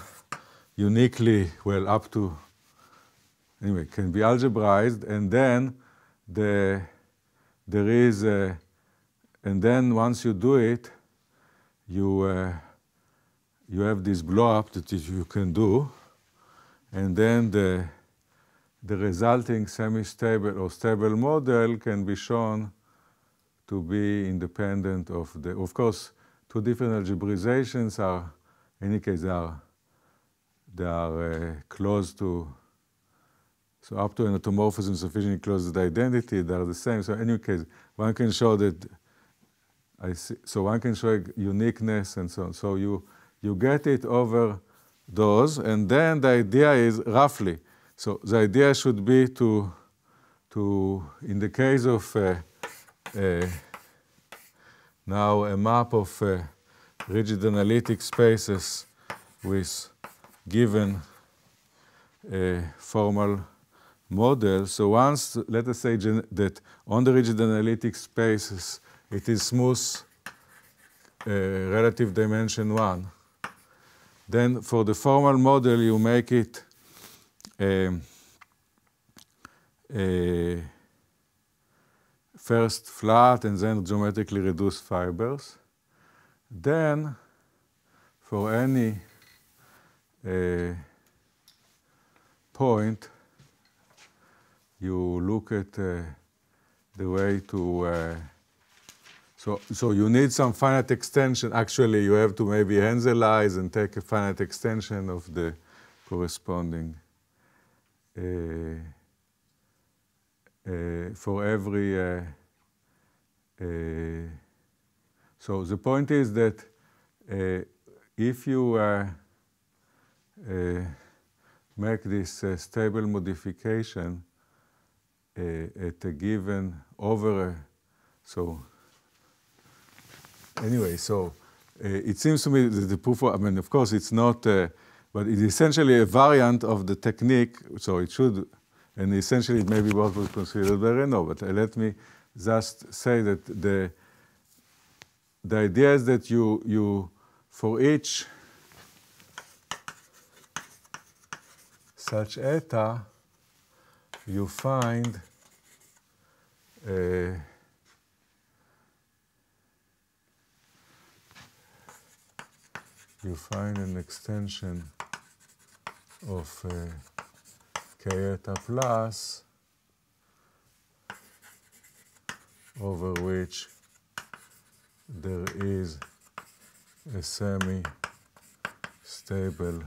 uniquely, well, up to, anyway, can be algebraized, and then the, there is a, and then once you do it, you, uh, you have this blow up that you can do, and then the the resulting semi-stable or stable model can be shown to be independent of the, of course, two different algebraizations are, in any case, are, they are uh, close to, so up to an automorphism sufficiently close to the identity, they are the same. So in any case, one can show that, I see, so one can show uniqueness and so on. So you, you get it over those, and then the idea is roughly, so the idea should be to, to in the case of uh, uh, now a map of uh, rigid analytic spaces with given uh, formal model. So once, let us say that on the rigid analytic spaces, it is smooth uh, relative dimension 1. Then for the formal model, you make it Øh, øh, first flat and then geometrically reduced fibers. Then, for any uh, point, you look at uh, the way to. Uh, so, so you need some finite extension. Actually, you have to maybe Henselize and take a finite extension of the corresponding Eh, eh, for every eh, so the point is that if you uh, make this uh, stable modification at a given over a, uh, so anyway so uh, it seems to me that the proof, of, I mean, of course, it's not uh, but it's essentially a variant of the technique, so it should, and essentially it may be what was considered by Renault, but let me just say that the, the idea is that you, you for each such eta, you find uh, you find an extension of uh, k eta plus over which there is a semi-stable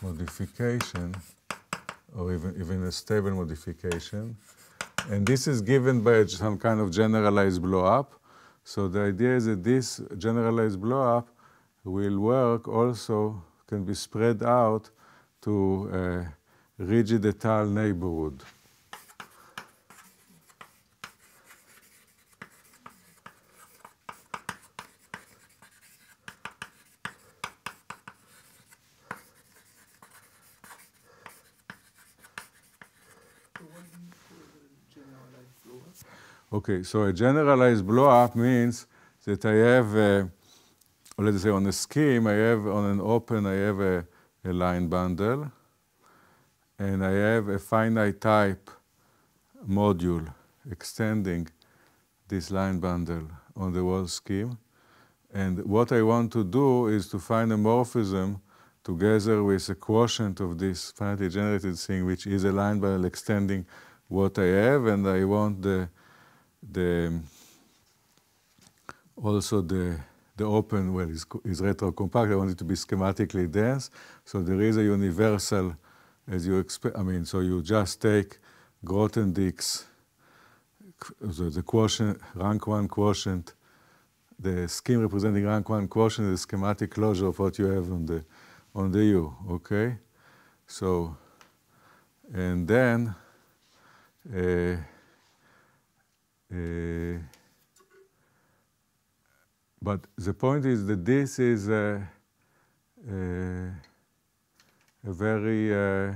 modification or even, even a stable modification. And this is given by some kind of generalized blow up. So the idea is that this generalized blow-up will work also, can be spread out to a rigid etal neighborhood. Okay, so a generalized blow-up means that I have, a, let's say on a scheme, I have on an open, I have a, a line bundle, and I have a finite type module extending this line bundle on the whole scheme. And what I want to do is to find a morphism together with a quotient of this finitely generated thing, which is a line bundle extending what I have, and I want the the also the the open well is, is retrocompact. I want it to be schematically dense. So there is a universal, as you expect. I mean, so you just take Grothendieck's the, the quotient rank one quotient, the scheme representing rank one quotient the schematic closure of what you have on the on the U. Okay, so and then. Uh, uh, but the point is that this is a, a, uh, a very uh,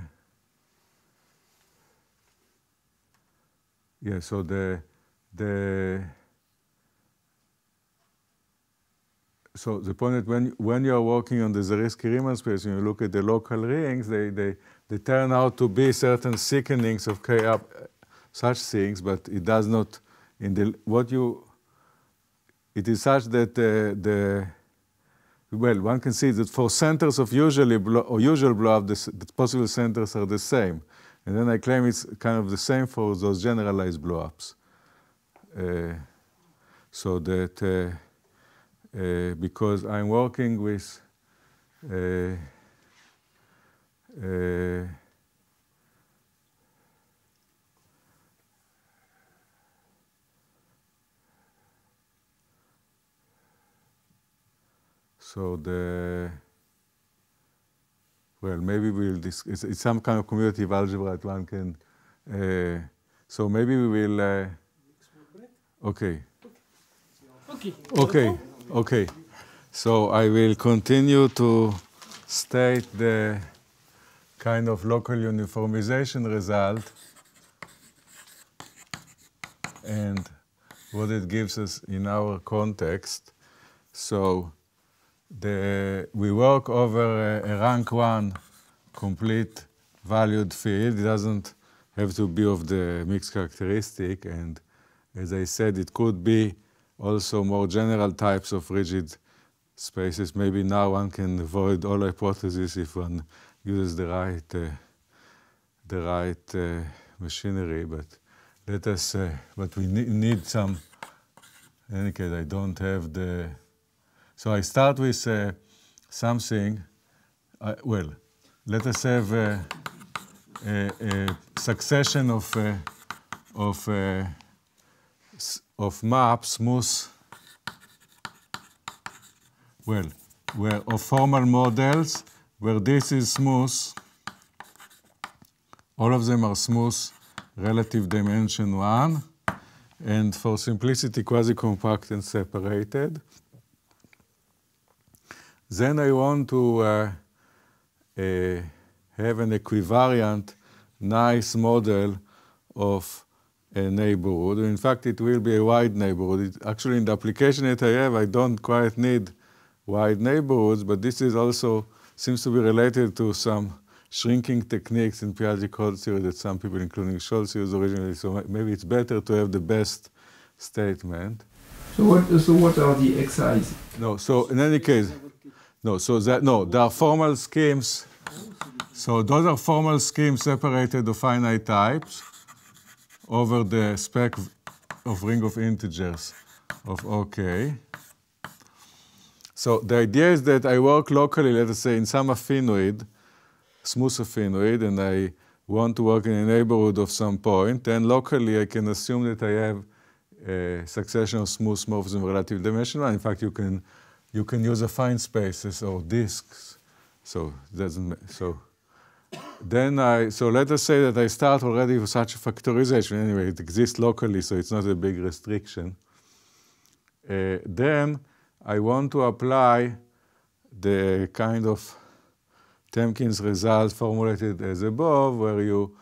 yeah. So the the so the point is when when you are working on the Zariski Riemann space and you look at the local rings, they they they turn out to be certain thickenings of K up such things, but it does not in the what you it is such that uh, the well one can see that for centers of usually blow, or usual blow the, the, possible centers are the same and then I claim it's kind of the same for those generalized blow uh, so that uh, uh, because I'm working with uh, uh, So the well, maybe we'll dis it's, it's, some kind of commutative algebra that one can. Uh, so maybe we will. Uh, okay. Okay. Okay. Okay. So I will continue to state the kind of local uniformization result and what it gives us in our context. So the, we work over a, a rank one complete valued field. It doesn't have to be of the mixed characteristic. And as I said, it could be also more general types of rigid spaces. Maybe now one can avoid all hypotheses if one uses the right, uh, the right uh, machinery. But let us, uh, but we need some, in any case, I don't have the so I start with uh, something, uh, well, let us have a, uh, a, a succession of, uh, of, uh, of maps, smooth, well, where, of formal models where this is smooth, all of them are smooth relative dimension 1, and for simplicity quasi-compact and separated. Then I want to uh, uh, have an equivariant, nice model of a neighborhood. In fact, it will be a wide neighborhood. It, actually, in the application that I have, I don't quite need wide neighborhoods, but this is also seems to be related to some shrinking techniques in Piaget code theory that some people, including Scholz, used originally. So maybe it's better to have the best statement. So what, so what are the xi's? No, so in any case, no, so that, no, there are formal schemes. So those are formal schemes separated of finite types over the spec of ring of integers of OK. So the idea is that I work locally, let us say, in some affinoid, smooth affinoid, and I want to work in a neighborhood of some point, then locally I can assume that I have a succession of smooth morphisms in relative dimension. In fact, you can you can use a fine spaces or disks. So doesn't so. Then I so let us say that I start already with such a factorization. Anyway, it exists locally, so it's not a big restriction. Uh, then I want to apply the kind of Temkin's result formulated as above, where you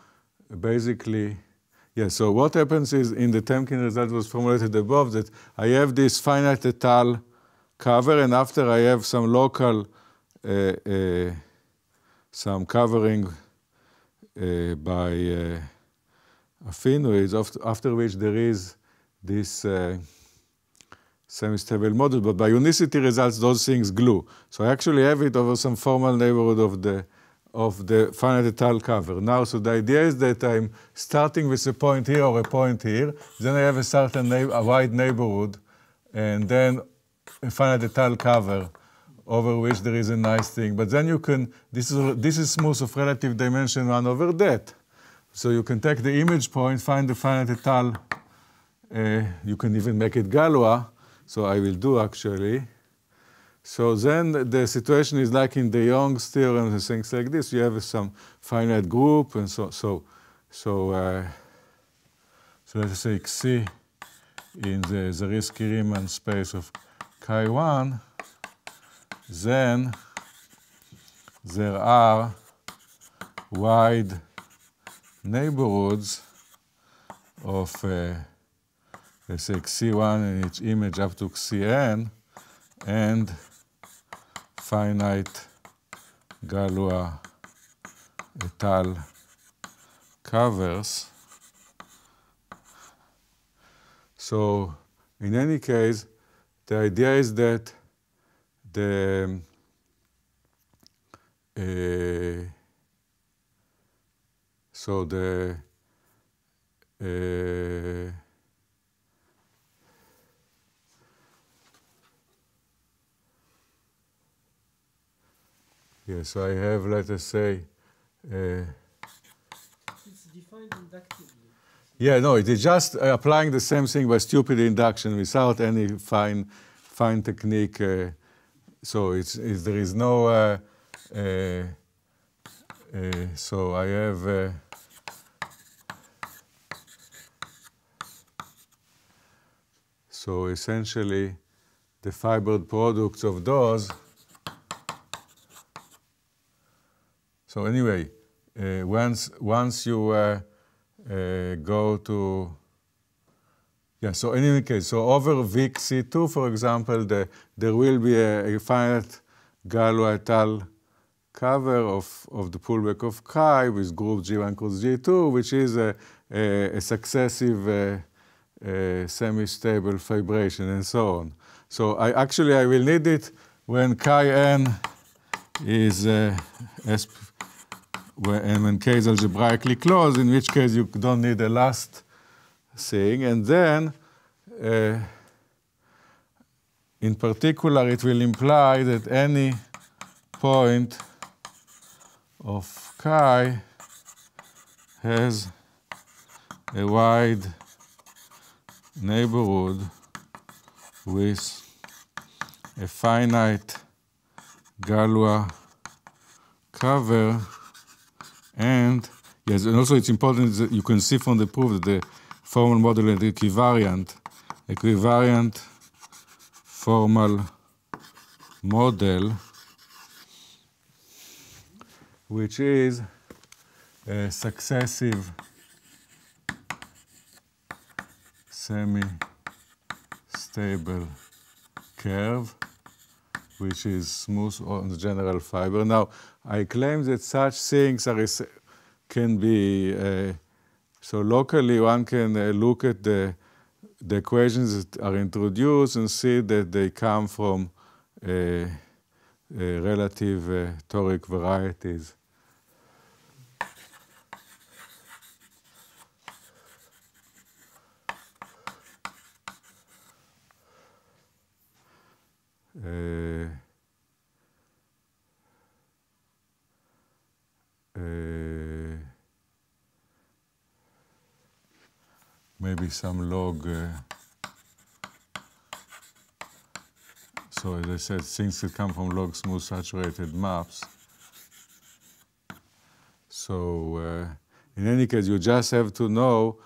basically yeah, so what happens is in the Temkin result was formulated above that I have this finite etal cover, and after I have some local, uh, uh, some covering uh, by uh, Finoids, after which there is this semi-stable model, but by unicity results, those things glue. So I actually have it over some formal neighborhood of the of the finite tile cover. Now, so the idea is that I'm starting with a point here or a point here, then I have a certain a wide neighborhood, and then Finite a tile cover over which there is a nice thing. But then you can, this is, this is smooth of relative dimension 1 over that. So you can take the image point, find the finite tile. Uh, you can even make it Galois. So I will do actually. So then the situation is like in de Jong's theorem and things like this. You have some finite group and so, so, so, uh, so let's say C in the Zariski-Riemann space of chi1, then there are wide neighborhoods of, uh, let's say, C1 in each image up to Cn and finite Galois et al. covers. So in any case, the idea is that the uh, so the uh, Yes, I have, let us say. Uh, it's defined inductively. Yeah, no, it is just uh, applying the same thing by stupid induction without any fine, fine technique. Uh, so it's, it's, there is no. Uh, uh, uh so I have. Uh, so essentially, the fibred products of those. So anyway, once once you uh, go to, yeah, so in any case, so over vic 2 for example, the, there will be a, a finite galois cover of, of the pullback of chi with group G1 cross G2, which is a, a, a successive uh, uh, semi-stable vibration and so on. So I actually I will need it when chi n is uh, sp and when k is algebraically closed, in which case you don't need the last thing. And then, uh, in particular, it will imply that any point of chi has a wide neighborhood with a finite Galois cover and yes, and also it's important that you can see from the proof that the formal model is equivariant, equivariant formal model, which is a successive semi-stable curve which is smooth on the general fiber. Now, I claim that such things are, can be, uh, so locally one can uh, look at the, the equations that are introduced and see that they come from uh, uh relative uh, toric varieties Uh, uh, maybe some log. Uh, so as I said, things that come from log smooth saturated maps. So uh, in any case, you just have to know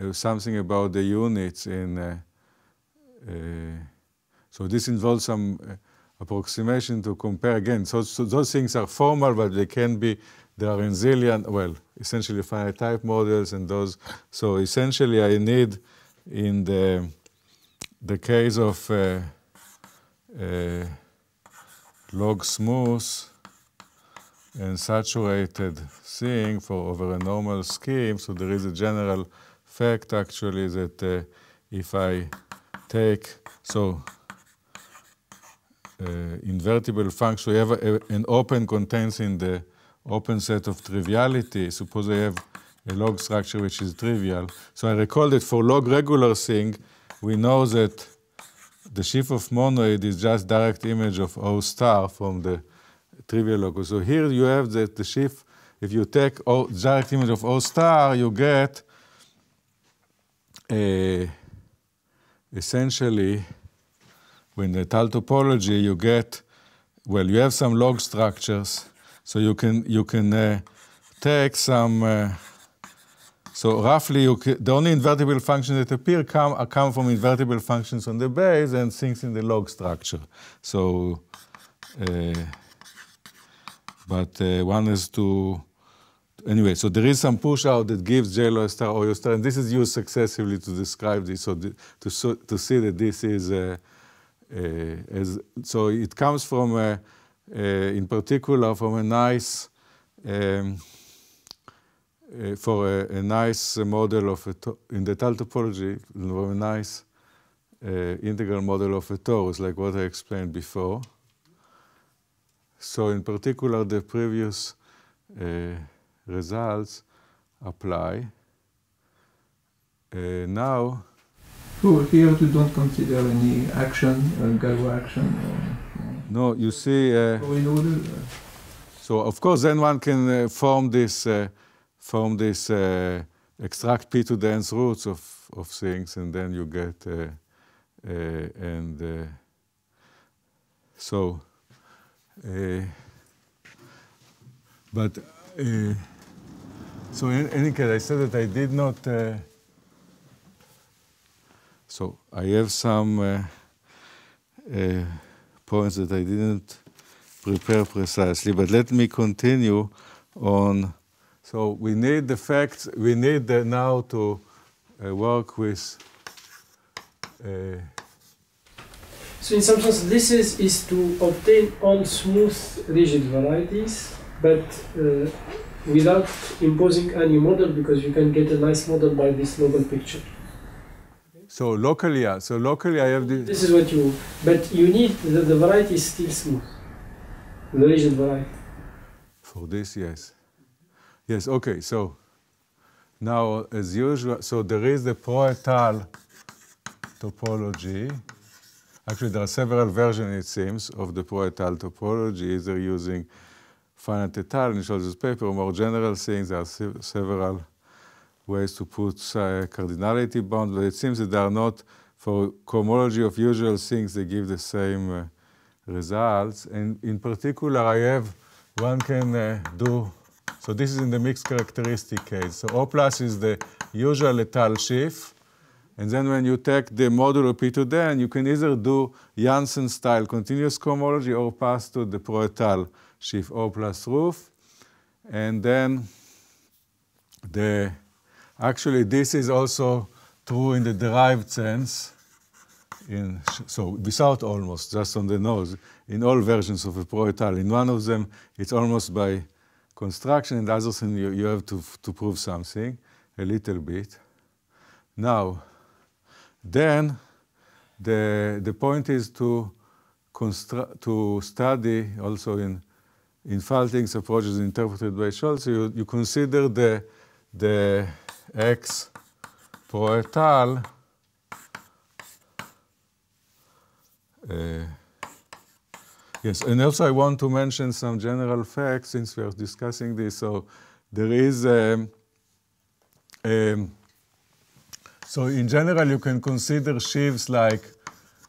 uh, something about the units in uh, so this involves some uh, approximation to compare again. So, so, those things are formal, but they can be, they are in well, essentially finite type models and those. So essentially I need in the, the case of uh, uh, log smooth and saturated thing for over a normal scheme. So there is a general fact actually that uh, if I take, so uh, invertible function, you have a, an open contains in the open set of triviality. Suppose I have a log structure which is trivial. So I recall that for log regular thing, we know that the shift of monoid is just direct image of O star from the trivial locus. So here you have that the shift, if you take o, direct image of O star, you get a, essentially with the tall topology, you get, well, you have some log structures, so you can you can uh, take some. Uh, so roughly, you the only invertible functions that appear come come from invertible functions on the base and things in the log structure. So, uh, but uh, one is to anyway, so there is some push out that gives J star O star, and this is used successively to describe this, so the, to, so, to see that this is uh, uh, as, so it comes from, a, uh, in particular, from a nice, um, uh, for a, a, nice model of a, in the tal topology, from a nice integral model of a torus, like what I explained before. So in particular, the previous uh, results apply. Uh, now, so here you don't consider any action, uh, Galois action? Or, no, you see. Uh, uh, so of course, then one can uh, form this, uh, form this, extract p to dance roots of of things, and then you get, and so. but so in any case, I said that I did not. So I have some uh, uh, points that I didn't prepare precisely, but let me continue on. So we need the facts, we need the now to uh, work with. Uh, so in some sense, this is, is to obtain all smooth rigid varieties, but uh, without imposing any model because you can get a nice model by this local picture. So locally, so locally I have this. This is what you, but you need, the, the variety is still small, the rigid variety. For this, yes. Yes, okay, so now as usual, so there is the proetal topology. Actually, there are several versions, it seems, of the proetal topology, either using finite et al. in Scholz's paper, or more general things, there are several ways to put uh, cardinality bound, but it seems that they are not, for cohomology of usual things, they give the same uh, results. And in particular, I have, one can uh, do, so this is in the mixed characteristic case. So O plus is the usual Etal sheaf. And then when you take the modulo P to then, you can either do Janssen style continuous cohomology or pass to the proetal sheaf O plus roof. And then the Actually, this is also true in the derived sense, in, so without almost, just on the nose, in all versions of a proetal. In one of them, it's almost by construction, and the other thing, you, you have to, to prove something, a little bit. Now, then, the, the point is to, to study also in, in faultings approaches interpreted by Scholz, you, you consider the, the X pro Uh, eh, yes, and also I want to mention some general facts since we are discussing this. So there is, a. Um, um, so in general you can consider sheaves like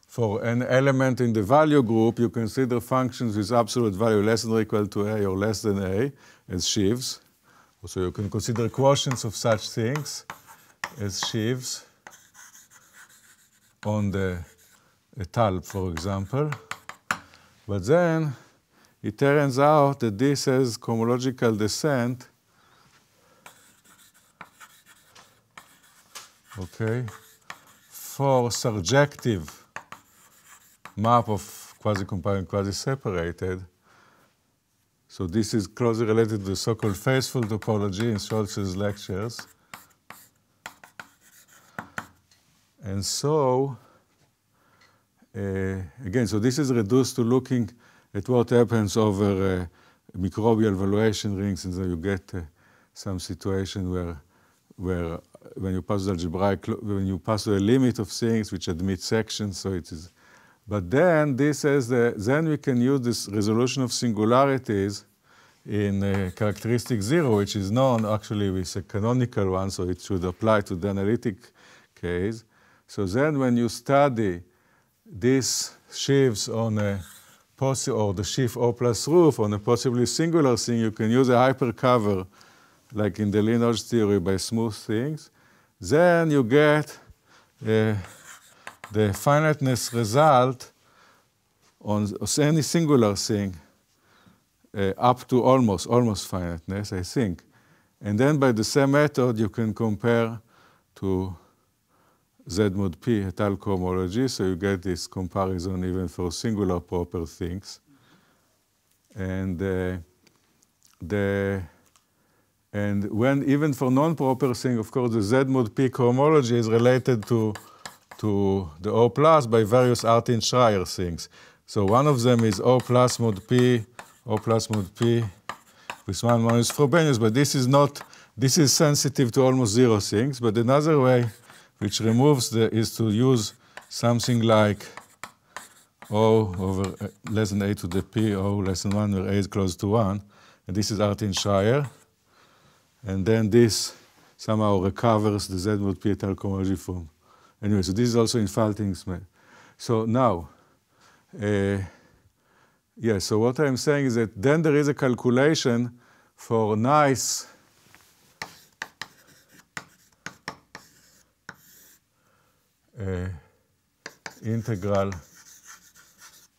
for an element in the value group, you consider functions with absolute value less than or equal to a or less than a as sheaves. So you can consider quotients of such things as sheaves on the talp, for example. But then it turns out that this has cohomological descent. Okay, for surjective map of quasi and quasi-separated, so this is closely related to the so-called faithful topology in Schultz's lectures. And so, uh, again, so this is reduced to looking at what happens over uh, microbial valuation rings, and so you get uh, some situation where, where when you pass the algebraic, when you pass the limit of things which admit sections, so it is but then this is the, then we can use this resolution of singularities in uh, characteristic zero, which is known, actually it's a canonical one, so it should apply to the analytic case. So then when you study these sheaves on a or the sheaf O plus roof on a possibly singular thing, you can use a hypercover, like in the lineage theory by smooth things. Then you get uh, the finiteness result on any singular thing uh, up to almost, almost finiteness, I think. And then by the same method, you can compare to Z mod P etal cohomology, so you get this comparison even for singular proper things. And uh, the and when even for non-proper thing, of course, the Z mod P cohomology is related to to the O plus by various Artin Schreier things. So one of them is O plus mod P, O plus mod P, with one minus Frobenius, but this is not, this is sensitive to almost zero things, but another way which removes the, is to use something like O over uh, less than A to the P, O less than 1, where A is close to 1. And this is Artin Schreier. And then this somehow recovers the Z mod P eternal cohomology form. Anyway, so this is also in Falting's. So now, uh, yeah, so what I'm saying is that then there is a calculation for nice uh, integral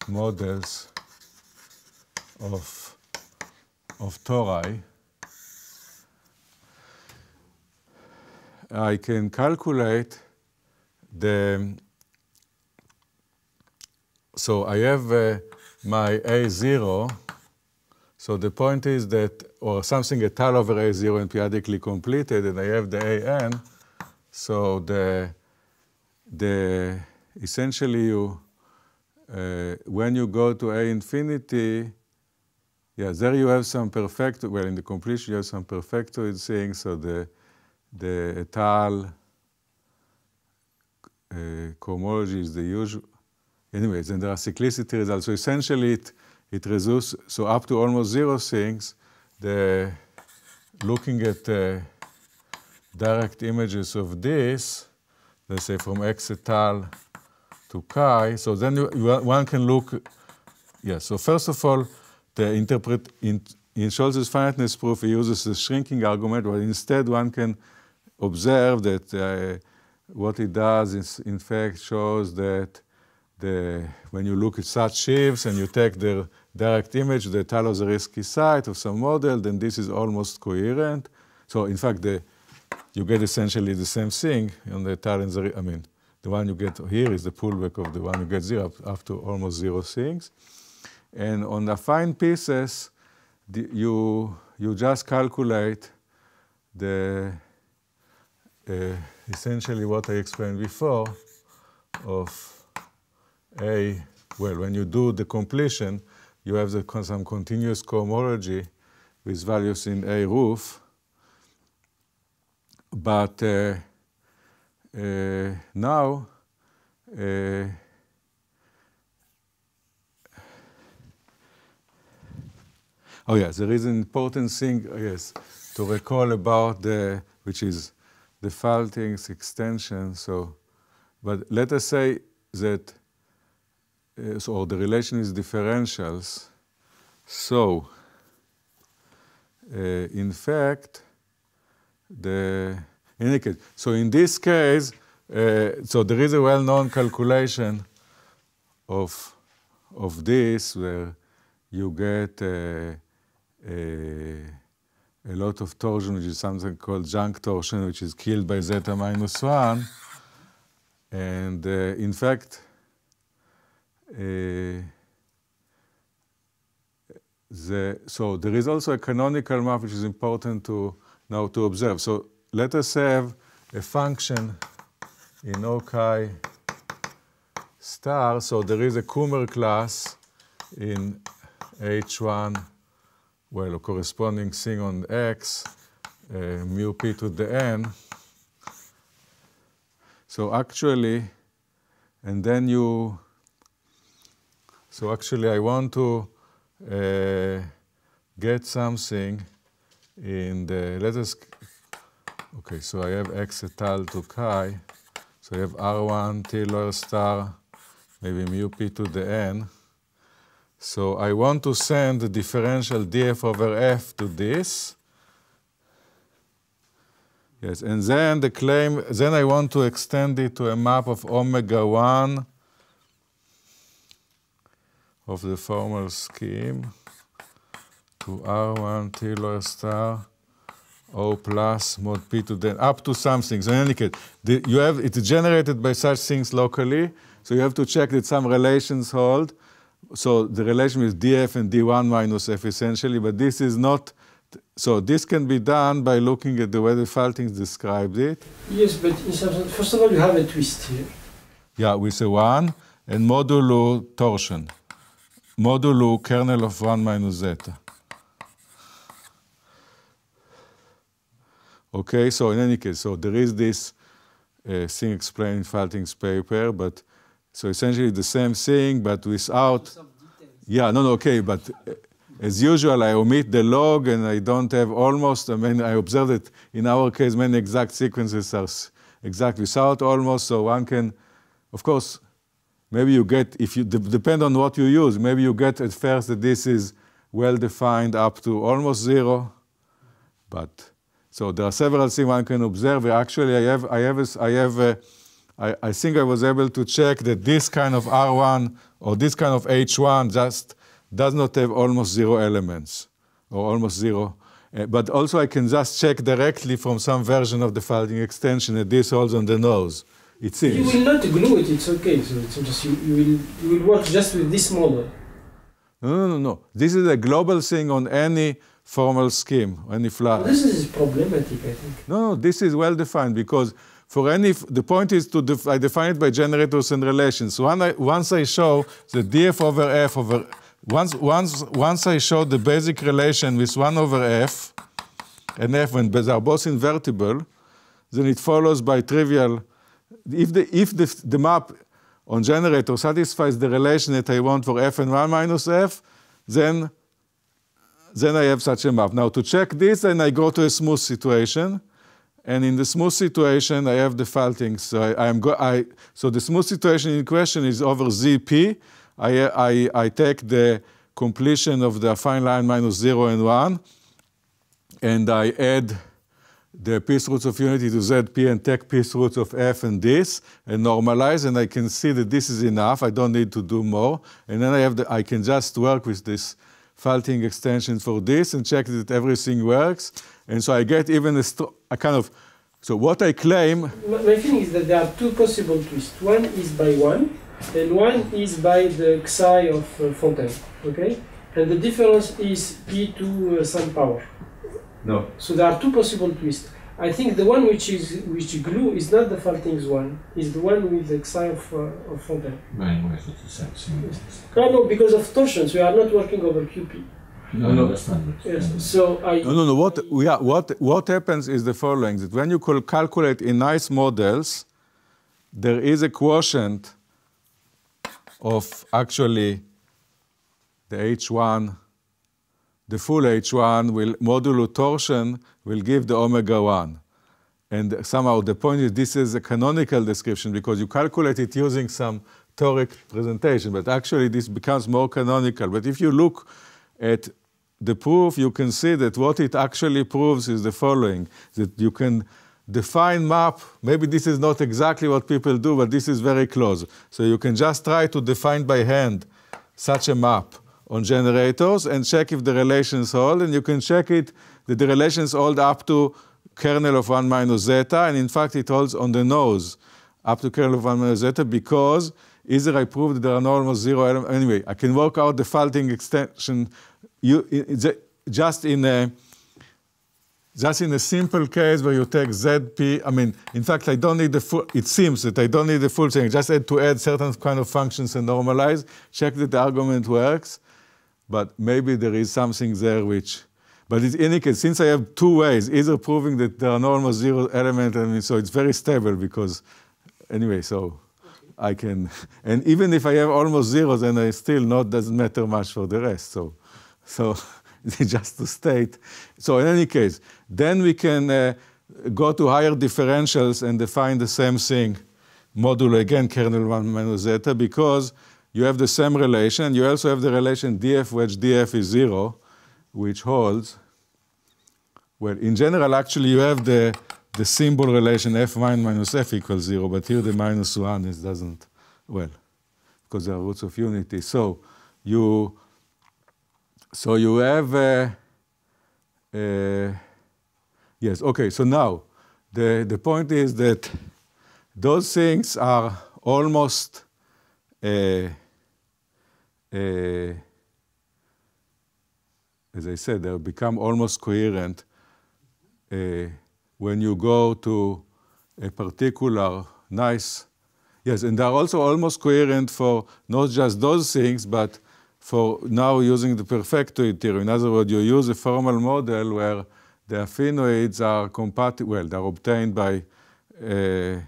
models of, of tori. I can calculate the so I have uh, my A0. So the point is that, or something at tal over A0 and periodically completed, and I have the AN. So the, the essentially you, uh, when you go to A infinity, yeah, there you have some perfect, well, in the completion you have some perfectoid thing, so the, the tile uh, cohomology is the usual. Anyways, and there are cyclicity results. So essentially, it, it reduces, so up to almost zero things, the looking at the uh, direct images of this, let's say from x to chi, so then you, one can look, yeah, so first of all, the interpret, in, in Scholz's finiteness proof, he uses the shrinking argument, but instead one can observe that uh, what it does is, in fact, shows that the, when you look at such shifts and you take their direct image, the Talozariski site of some model, then this is almost coherent. So, in fact, the, you get essentially the same thing on the Talozariski, I mean, the one you get here is the pullback of the one you get zero up to almost zero things. And on the fine pieces, the, you, you just calculate the uh, essentially what I explained before of A, well, when you do the completion, you have the, some continuous cohomology with values in A roof, but uh, uh, now uh, oh yeah, there is an important thing, yes, to recall about the, which is the defaulting extension. So, but let us say that, uh, so the relation is differentials. So, uh, in fact, the in any case, so in this case, uh, so there is a well-known calculation of of this where you get. Uh, a lot of torsion, which is something called junk torsion, which is killed by zeta minus 1. And uh, in fact, uh, the, so there is also a canonical map which is important to now to observe. So let us have a function in OK star. So there is a Kummer class in H1 well, corresponding thing on x, uh, mu p to the n. So actually, and then you, so actually I want to uh, get something in the, let us, okay, so I have x at al to chi, so I have r1 t lower star, maybe mu p to the n, so I want to send the differential df over f to this. Yes, and then the claim, then I want to extend it to a map of omega 1 of the formal scheme to R1 Taylor star O plus mod P to then up to something. So in any case, the, you have, it's generated by such things locally, so you have to check that some relations hold so the relation is df and d1 minus f essentially, but this is not, so this can be done by looking at the way the Faltings described it. Yes, but first of all, you have a twist here. Yeah, with a 1 and modulo torsion, modulo kernel of 1 minus zeta. Okay, so in any case, so there is this uh, thing explained in Falting's paper, but so essentially the same thing, but without. Yeah, no, no, okay, but as usual, I omit the log and I don't have almost. I mean, I observe it in our case, many exact sequences are exact without almost. So one can, of course, maybe you get, if you depend on what you use, maybe you get at first that this is well defined up to almost zero. But so there are several things one can observe. Actually, I have, I have, a, I have. A, I, I think I was able to check that this kind of R1 or this kind of H1 just does not have almost zero elements or almost zero. Uh, but also I can just check directly from some version of the folding extension that this holds on the nose. It seems. You will not glue it, it's okay. So it's just you, you, will, you will work just with this model. No, no, no, no. This is a global thing on any formal scheme, any flat. Well, this is problematic, I think. No, no, this is well defined because for any, the point is to, def I define it by generators and relations. So I, once I show the df over f over, once, once, once I show the basic relation with 1 over f, and f when they are both invertible, then it follows by trivial, if the, if the, the map on generator satisfies the relation that I want for f and 1 minus f, then, then I have such a map. Now to check this, then I go to a smooth situation. And in the smooth situation, I have the faulting. So I, am go I, so the smooth situation in question is over ZP. I, I, I take the completion of the affine line minus zero and one, and I add the piece roots of unity to ZP and take piece roots of F and this and normalize and I can see that this is enough. I don't need to do more. And then I have the, I can just work with this faulting extension for this and check that everything works. And so I get even a, a kind of, so what I claim... My, thing is that there are two possible twists. One is by one, and one is by the Xi of uh, Fontaine, okay? And the difference is P to uh, some power. No. So there are two possible twists. I think the one which is which glue is not the Faltings one, is the one with the Xi of, uh, of Fontaine. Right, right, it's the same thing. No, no, because of torsions, we are not working over QP. No, no, that's yes. So I. No, no, no. What we are, what what happens is the following: that when you calculate in nice models, there is a quotient of actually the H1 the full H1 will modulo torsion will give the omega 1. And somehow the point is this is a canonical description because you calculate it using some toric presentation, but actually this becomes more canonical. But if you look at the proof, you can see that what it actually proves is the following, that you can define map, maybe this is not exactly what people do, but this is very close. So you can just try to define by hand such a map on generators and check if the relations hold. And you can check it that the relations hold up to kernel of 1 minus zeta. And in fact, it holds on the nose up to kernel of 1 minus zeta because either I proved that there are no almost zero elements. Anyway, I can work out the faulting extension you, just in a just in a simple case where you take ZP, I mean, in fact, I don't need the full, it seems that I don't need the full thing. Just add to add certain kind of functions and normalize, check that the argument works but maybe there is something there which, but in any case, since I have two ways, either proving that there are no almost zero elements, and so it's very stable because, anyway, so I can, and even if I have almost zero, then I still not, doesn't matter much for the rest, so, so just to state. So in any case, then we can uh, go to higher differentials and define the same thing modulo again kernel 1 minus zeta because you have the same relation. You also have the relation df wedge df is 0, which holds. Well, in general, actually, you have the, the symbol relation f minus minus f equals 0, but here the minus 1 is doesn't, well, because they are roots of unity. So you, so you have, uh, uh, yes, okay, so now the, the point is that those things are almost uh, uh, as I said, they become almost coherent uh, when you go to a particular nice, yes, and they're also almost coherent for not just those things, but for now using the perfectoid theory. In other words, you use a formal model where the affinoids are compatible, well, they're obtained by uh,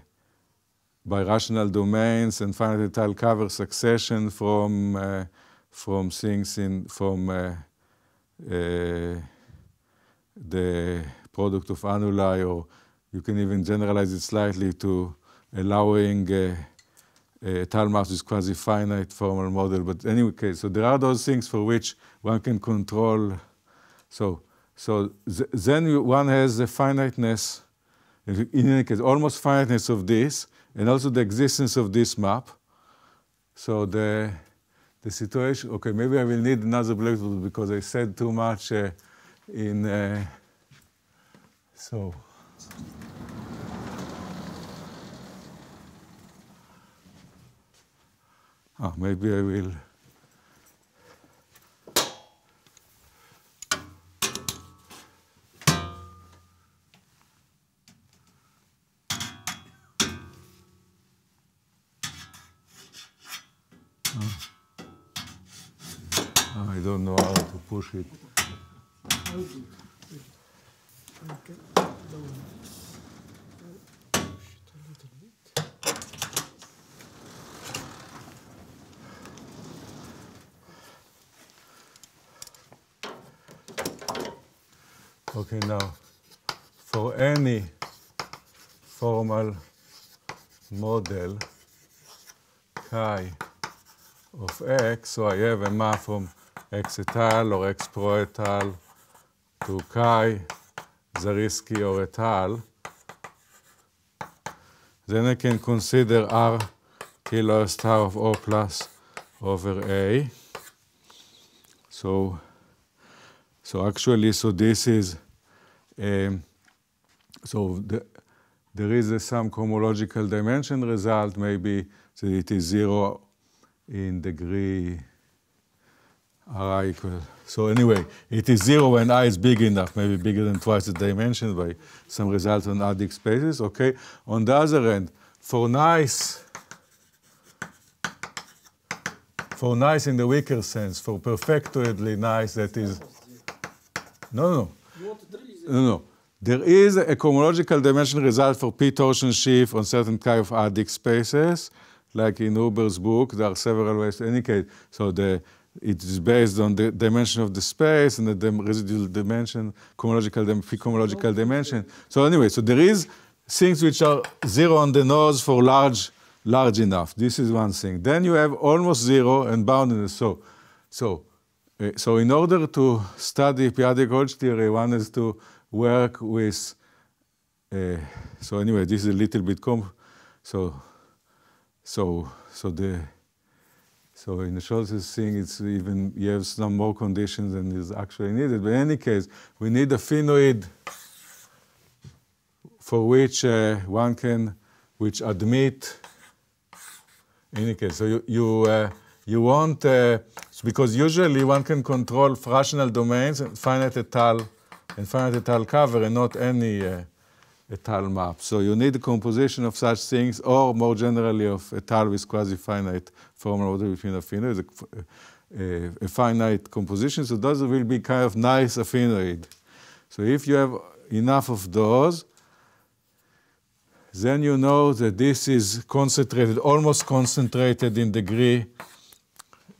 by rational domains and finally tile cover succession from uh, from things in from uh, uh, the product of annuli or you can even generalize it slightly to allowing uh, uh, Talmarsh is quasi-finite formal model, but anyway, so there are those things for which one can control. So, so th then one has the finiteness in any case, almost finiteness of this, and also the existence of this map. So the, the situation, okay, maybe I will need another blackboard because I said too much uh, in, uh, so. Ah, maybe I will. shit. Okay, now for any formal model chi of x, so I have a map from Exital or exproetal to chi Zariski or etal. Then I can consider R kilo star of O plus over A. So, so actually, so this is, um, so the, there is a, some cohomological dimension result, maybe that it is zero in degree so anyway, it is zero when i is big enough, maybe bigger than twice the dimension by some result on adic spaces, okay? On the other hand, for nice, for nice in the weaker sense, for perfectly nice, that is, no, no, no, no, no. There is a cohomological dimension result for p torsion sheaf on certain kind of adic spaces, like in Huber's book, there are several ways to indicate. So the it is based on the dimension of the space and the dim residual dimension, cohomological, dim cohomological dimension. So anyway, so there is things which are zero on the nose for large, large enough. This is one thing. Then you have almost zero and boundedness. So, so, uh, so in order to study periodic Hodge theory, one has to work with. Uh, so anyway, this is a little bit com. So, so, so the. So in the shortest thing, it's even, you have some more conditions than is actually needed. But in any case, we need a phenoid for which uh, one can, which admit, in any case, so you, you, uh, you want, uh, because usually one can control fractional domains, and finite etal, and finite etal cover, and not any uh, etal map. So you need a composition of such things, or more generally of etal with quasi-finite formal order between affinoid, a, a, a, finite composition. So those will be kind of nice affinoid. So if you have enough of those, then you know that this is concentrated, almost concentrated in degree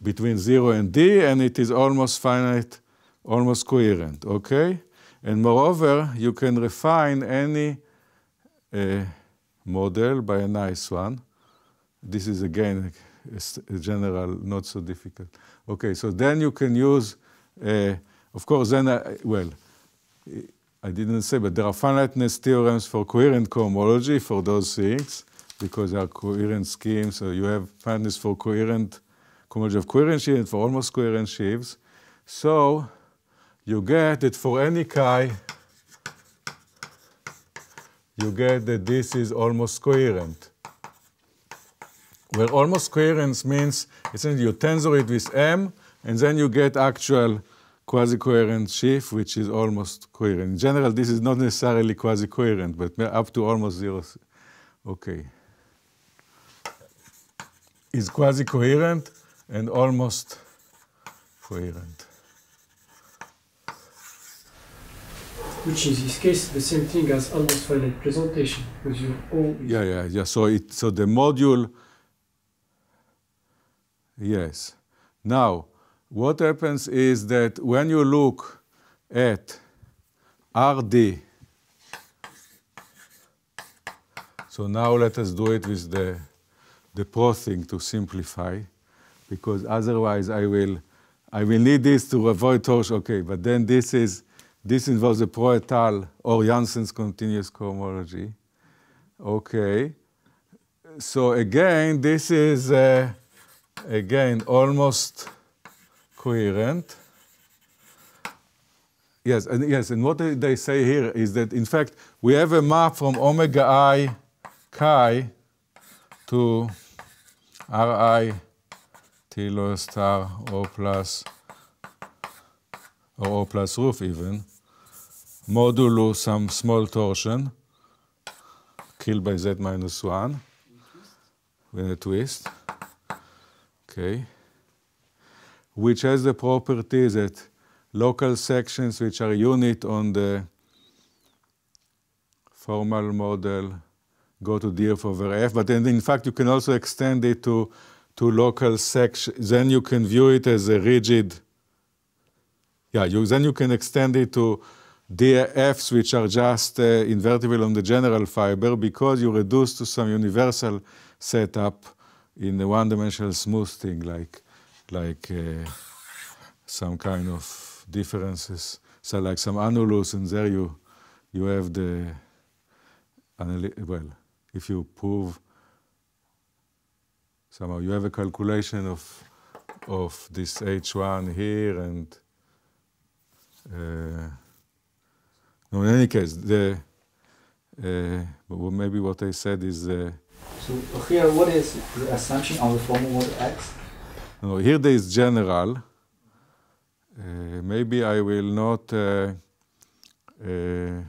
between 0 and d, and it is almost finite, almost coherent, okay? And moreover, you can refine any uh, model by a nice one. This is again a, a general, not so difficult. Okay, so then you can use, uh, of course, then, I, well, I didn't say, but there are finiteness theorems for coherent cohomology for those things, because they are coherent schemes. So you have finiteness for coherent cohomology of coherent sheaves for almost coherent sheaves. So you get that for any chi, you get that this is almost coherent where almost coherence means essentially you tensor it with M, and then you get actual quasi-coherent sheaf, which is almost coherent. In general, this is not necessarily quasi-coherent, but up to almost zero. Okay. Is quasi-coherent and almost coherent. Which in this case the same thing as almost finite presentation, because you're all. Yeah, yeah, yeah. So it so the module Yes. Now, what happens is that when you look at RD, so now let us do it with the, the pro thing to simplify, because otherwise I will, I will need this to avoid torsion. Okay, but then this is, this involves the pro et al. or Janssen's continuous cohomology. Okay. So again, this is... Uh, again almost coherent. Yes, and yes, and what they say here is that in fact we have a map from omega i chi to ri tilo star o plus or o plus roof even modulo some small torsion killed by z minus one with a twist okay, which has the property that local sections which are unit on the formal model go to df over f, but then in fact you can also extend it to, to local sections. Then you can view it as a rigid, yeah, you, then you can extend it to df's which are just uh, invertible on the general fiber because you reduce to some universal setup in the one-dimensional smooth thing, like like uh, some kind of differences. So like some annulus, and there you you have the well, if you prove somehow you have a calculation of of this h1 here and uh, no, in any case, the uh, maybe what I said is so here, what is the assumption on the formal word x? No, here there is general. Uh, maybe I will not. Uh, uh,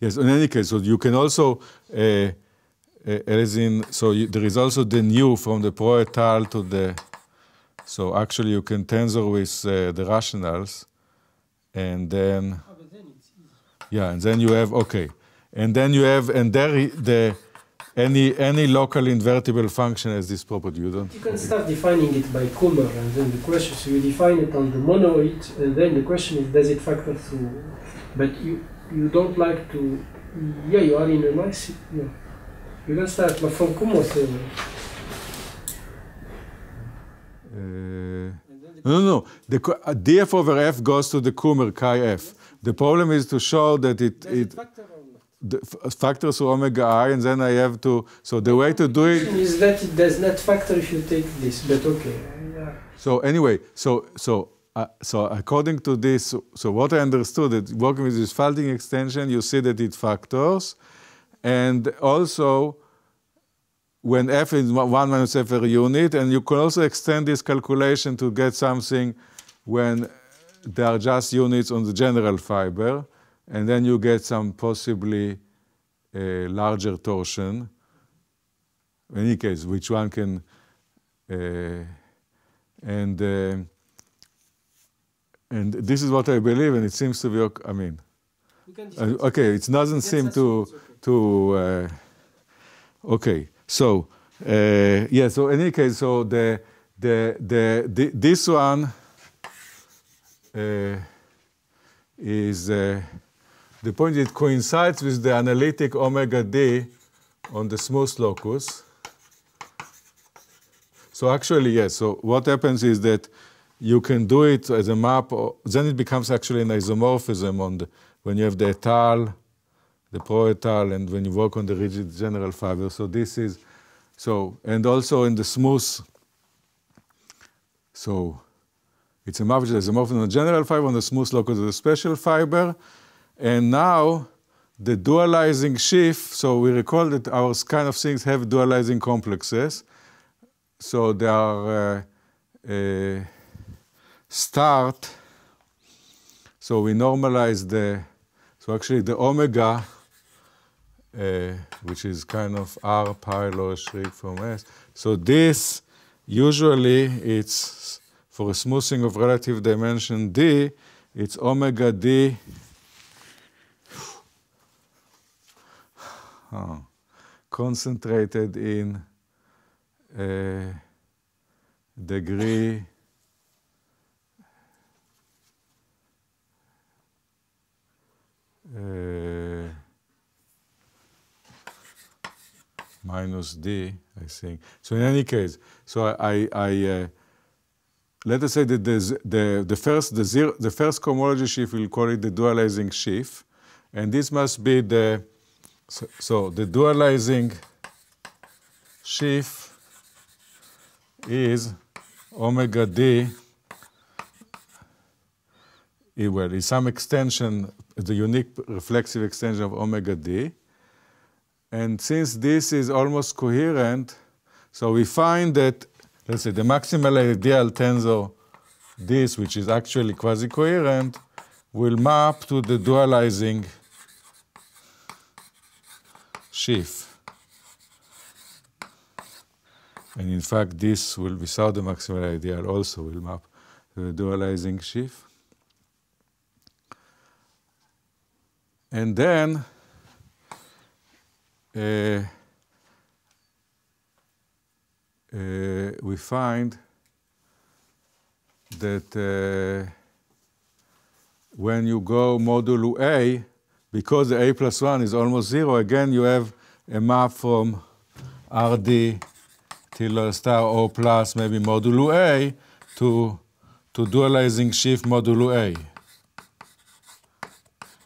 yes, in any case, so you can also, uh, uh, as in, so you, there is also the new from the proetal to the. So actually, you can tensor with uh, the rationals, and then. Oh, then yeah, and then you have okay, and then you have, and there the any any local invertible function has this property. You don't. You can start defining it by Kummer, and then the question. So you define it on the monoid, and then the question is, does it factor through? But you you don't like to. Yeah, you are in a nice. Yeah. You can start, but from Kummer. Uh, uh, no, no, the uh, df over f goes to the Kummer chi f. The problem is to show that it. Does it, it the factors of omega r, and then I have to. So the way to do it is that it does not factor if you take this, but okay. So anyway, so so. Uh, so according to this, so what I understood that working with this folding extension, you see that it factors, and also when f is one minus f per unit, and you can also extend this calculation to get something when there are just units on the general fiber and then you get some possibly uh, larger torsion. In any case, which one can, uh, and uh, and this is what I believe, and it seems to be. Okay, I mean, uh, okay, it doesn't seem to okay. to uh, okay. So uh, yeah, so in any case, so the the the, the this one is. The point it coincides with the analytic omega d on the smooth locus. So actually, yes, so what happens is that you can do it as a map, or, then it becomes actually an isomorphism on the, when you have the etal, the proetal, and when you work on the rigid general fiber. So this is, so, and also in the smooth, so it's a map which is isomorphism on the general fiber, on the smooth locus of the special fiber, and now the dualizing shift, so we recall that our kind of things have dualizing complexes. So they are uh, uh, start, so we normalize the, so actually the omega, uh, which is kind of r pi lower shrink from s. So this, usually it's, for a smoothing of relative dimension d, it's omega d uh, concentrated in a eh, degree uh, minus d, I think. So in any case, so I, I uh, let us say that the, the, the first the, zero, the first cohomology shift, we'll call it the dualizing shift, and this must be the so, so the dualizing sheaf is omega d, eh, well, it's some extension, the unique reflexive extension of omega d. And since this is almost coherent, so we find that, let's say, the maximal ideal tensor, this, which is actually quasi-coherent, will map to the dualizing sheaf. And in fact, this will be the maximal ideal also will map the dualizing sheaf. And then uh, uh, we find that uh, when you go modulo A, because the a plus 1 is almost 0, again you have a map from Rd till uh, star O plus maybe modulo A to, to dualizing shift modulo A.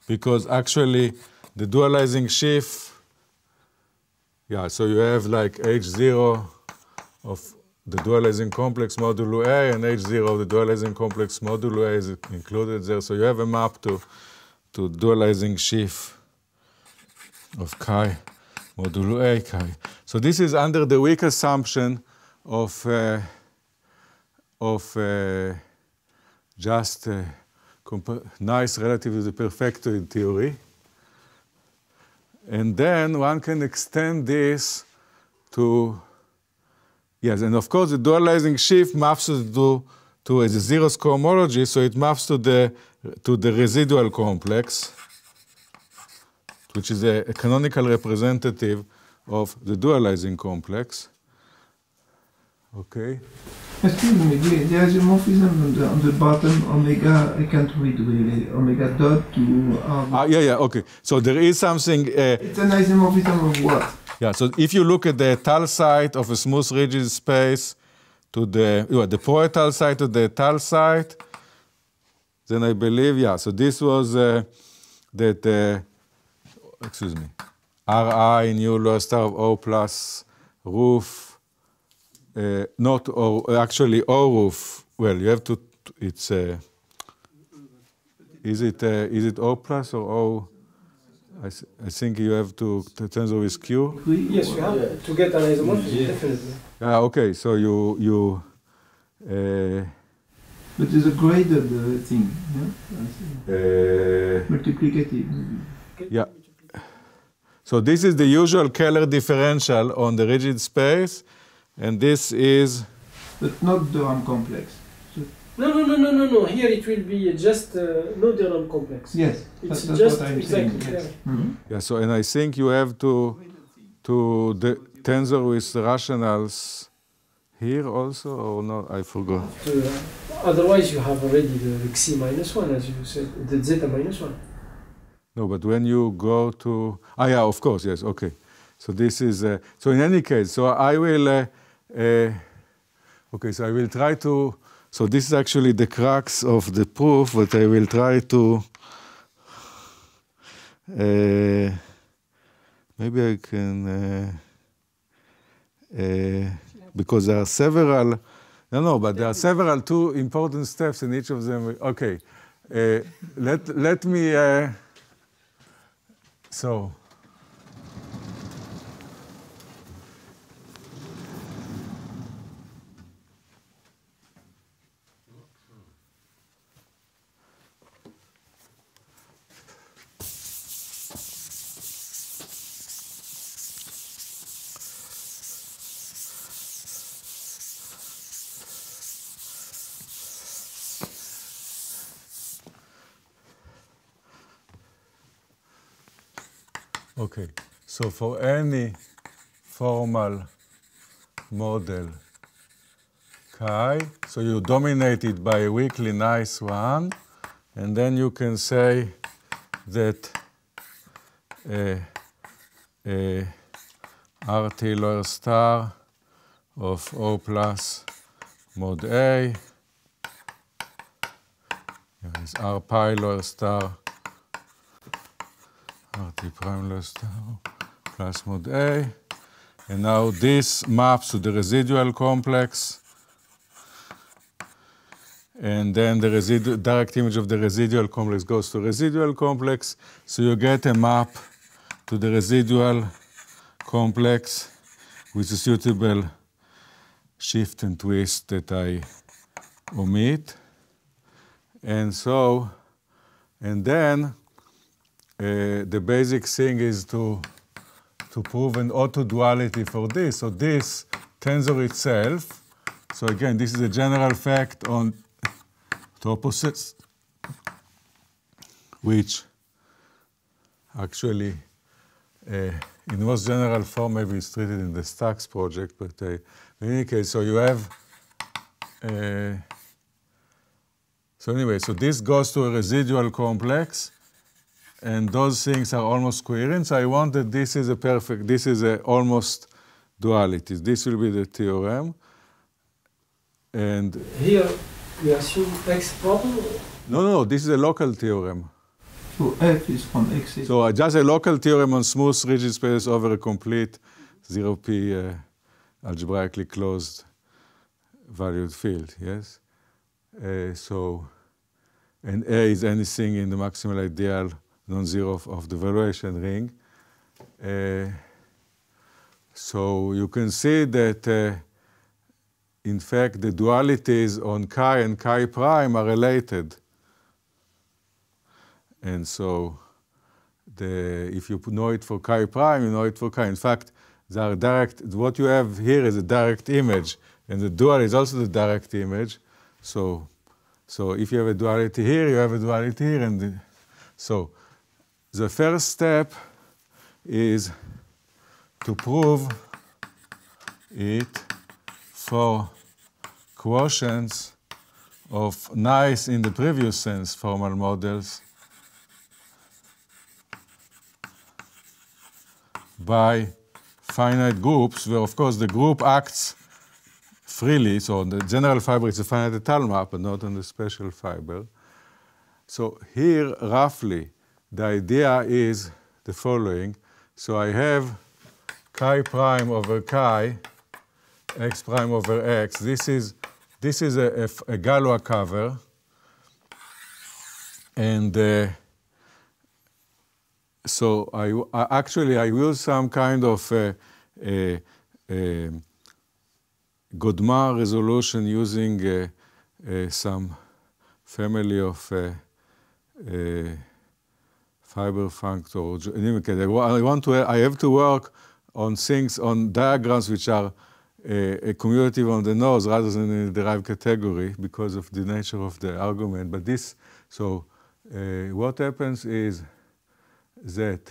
Because actually the dualizing shift, yeah, so you have like H0 of the dualizing complex modulo A and H0 of the dualizing complex modulo A is included there. So you have a map to to dualizing sheaf of chi modulo a chi. So this is under the weak assumption of, uh, of uh, just uh, nice relative to the perfectoid theory. And then one can extend this to, yes, and of course the dualizing sheaf maps to to as a zeros cohomology, so it maps to the to the residual complex, which is a, a canonical representative of the dualizing complex. Okay. Excuse me, the, the isomorphism on the, on the bottom omega, I can't read really, omega dot to... Um, ah, yeah, yeah, okay. So there is something... Uh, it's an isomorphism of what? Yeah, so if you look at the tal site of a smooth rigid space, to the, well, the poetal side to the tal side. Then I believe, yeah, so this was uh, that, uh, excuse me, Ri new lower star of O plus roof, uh, not O, actually O roof. Well, you have to, it's, uh, is it, uh, is it O plus or O? I, I think you have to, the tensor is Q. Yes, you have to get an isomorphism, definitely. Ah, okay, so you you. Uh, but it's a graded uh, thing, yeah. Eh, Multiplicative. Yeah. So this is the usual Keller differential on the rigid space, and this is. But not the Ram complex. no, no, no, no, no, no. Here it will be just uh, no the complex. Yes, it's that's, that's just what I'm exactly. Saying, yes. Mm -hmm. Yeah. So, and I think you have to, to the tensor with rationals here also or not? I forgot. After, uh, otherwise, you have already the C minus 1, as you said, the zeta minus 1. No, but when you go to... Ah, yeah, of course, yes, okay. So this is... Uh, so in any case, so I will... Uh, uh okay, so I will try to... So this is actually the crux of the proof, but I will try to... Uh, maybe I can because there are several, no, no, but there are several two important steps in each of them. Okay, uh, let, let me, uh, so Okay, so for any formal model chi, so you dominate it by a weakly nice one, and then you can say that uh, uh Taylor star of O plus mod A. is R pi star RT prime less tau plus mod A. And now this maps to the residual complex. And then the residual direct image of the residual complex goes to residual complex. So you get a map to the residual complex with a suitable shift and twist that I omit. And so, and then uh, the basic thing is to, to prove an auto duality for this. So this tensor itself, so again, this is a general fact on toposes, which actually uh, in most general form maybe it's treated in the stacks project, but uh, in any case, so you have, uh, so anyway, so this goes to a residual complex, and those things are almost coherent. So I want that this is a perfect, this is a almost duality. This will be the theorem. And here we assume x proper. No, no, this is a local theorem. So f is on x. Is so uh, just a local theorem on smooth rigid space over a complete zero p uh, algebraically closed valued field, yes? Uh, so, and A is anything in the maximal ideal non-zero of, of the valuation ring. Uh, so you can see that, uh, in fact, the dualities on chi and chi prime are related. And so the, if you know it for chi prime, you know it for chi. In fact, they are direct, what you have here is a direct image, and the dual is also the direct image. So, so if you have a duality here, you have a duality here, and the, so the first step is to prove it for quotients of nice in the previous sense formal models by finite groups, where of course the group acts freely, so on the general fiber it's a finite Tal map, but not on the special fiber. So here, roughly, the idea is the following. So I have chi prime over chi, x prime over x. This is, this is a, a, a Galois cover. And uh, so I, I, actually I use some kind of uh, Godmar resolution using uh, uh, some family of uh, fiber factor or I want to I have to work on things on diagrams which are a, uh, a uh, commutative on the nose rather than in a derived category because of the nature of the argument. But this so uh, what happens is that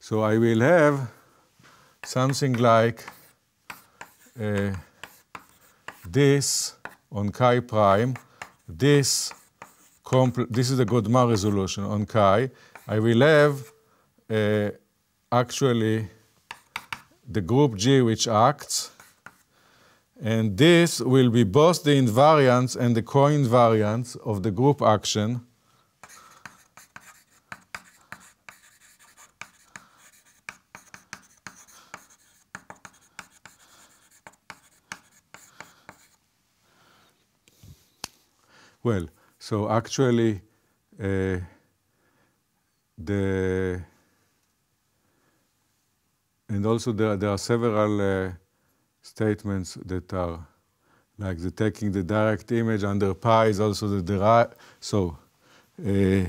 so I will have something like uh, this on chi prime, this, this is the Godma resolution on chi, I will have uh, actually the group G which acts, and this will be both the invariance and the co-invariance of the group action. Well, so actually, uh, the and also there, there are several uh, statements that are like the taking the direct image under pi is also the derived. So. Uh,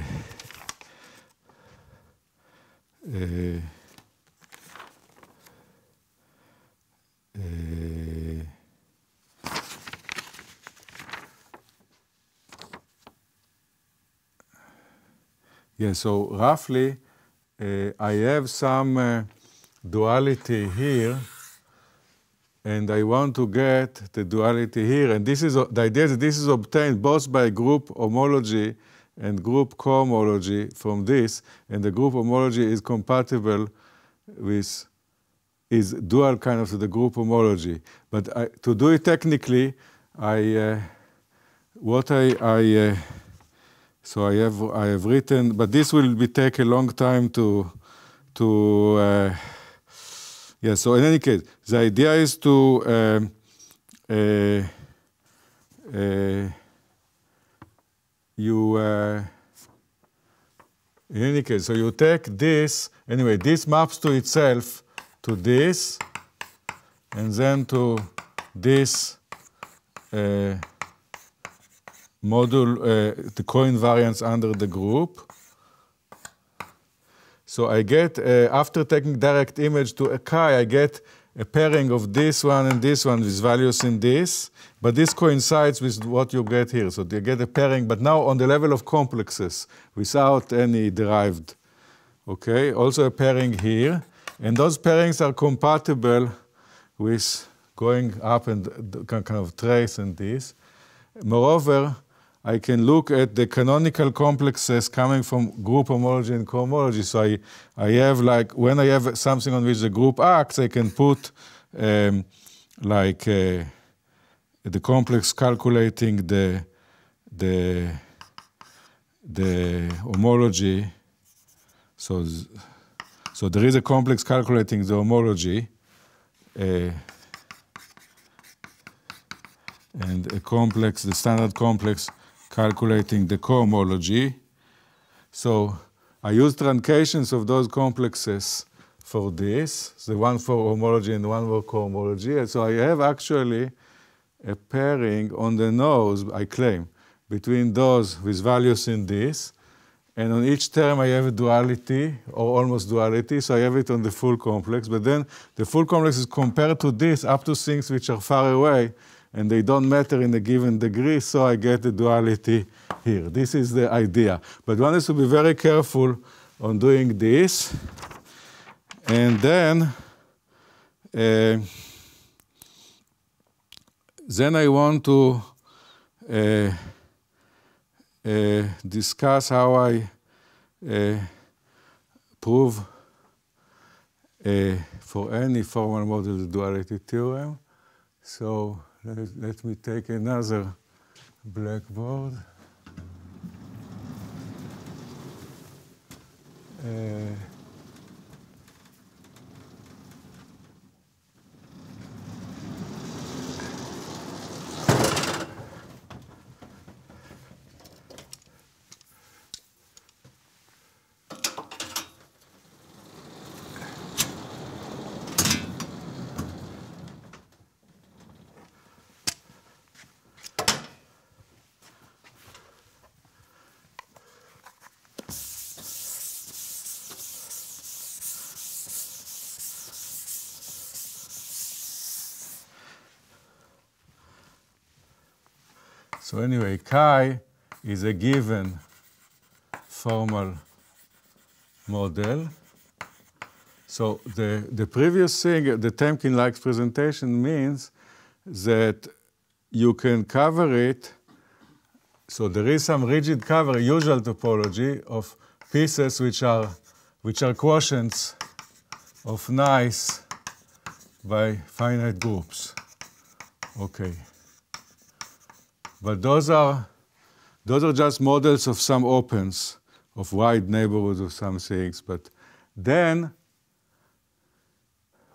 uh, uh, Yeah, so roughly, uh, I have some uh, duality here, and I want to get the duality here. And this is uh, the idea that this is obtained both by group homology and group cohomology from this, and the group homology is compatible with is dual kind of the group homology. But I, to do it technically, I uh, what I, I uh, so I have I have written, but this will be take a long time to to uh, yeah. So in any case, the idea is to uh, uh, uh you uh, in any case. So you take this anyway. This maps to itself to this, and then to this. Uh, module uh, the co-invariance under the group. So I get, uh, after taking direct image to a chi, I get a pairing of this one and this one with values in this, but this coincides with what you get here. So you get a pairing, but now on the level of complexes without any derived. Okay, also a pairing here. And those pairings are compatible with going up and kind of trace and this. Moreover, I can look at the canonical complexes coming from group homology and cohomology. So I, I have like, when I have something on which the group acts, I can put um, like uh, the complex calculating the, the, the homology. So, so there is a complex calculating the homology. Uh, and a complex, the standard complex calculating the cohomology. So I use truncations of those complexes for this, the one for homology and the one for cohomology. And so I have actually a pairing on the nose, I claim, between those with values in this. And on each term I have a duality, or almost duality, so I have it on the full complex. But then the full complex is compared to this up to things which are far away, and they don't matter in a given degree, so I get the duality here. This is the idea. But one has to be very careful on doing this. And then, uh, then I want to uh, uh, discuss how I uh, prove uh, for any formal model the duality theorem. So let, let me take another blackboard. Uh, So anyway, chi is a given formal model. So the, the previous thing, the Temkin-like presentation means that you can cover it. So there is some rigid cover, usual topology of pieces which are, which are quotients of nice by finite groups. Okay. But those are, those are just models of some opens, of wide neighborhoods of some things. But then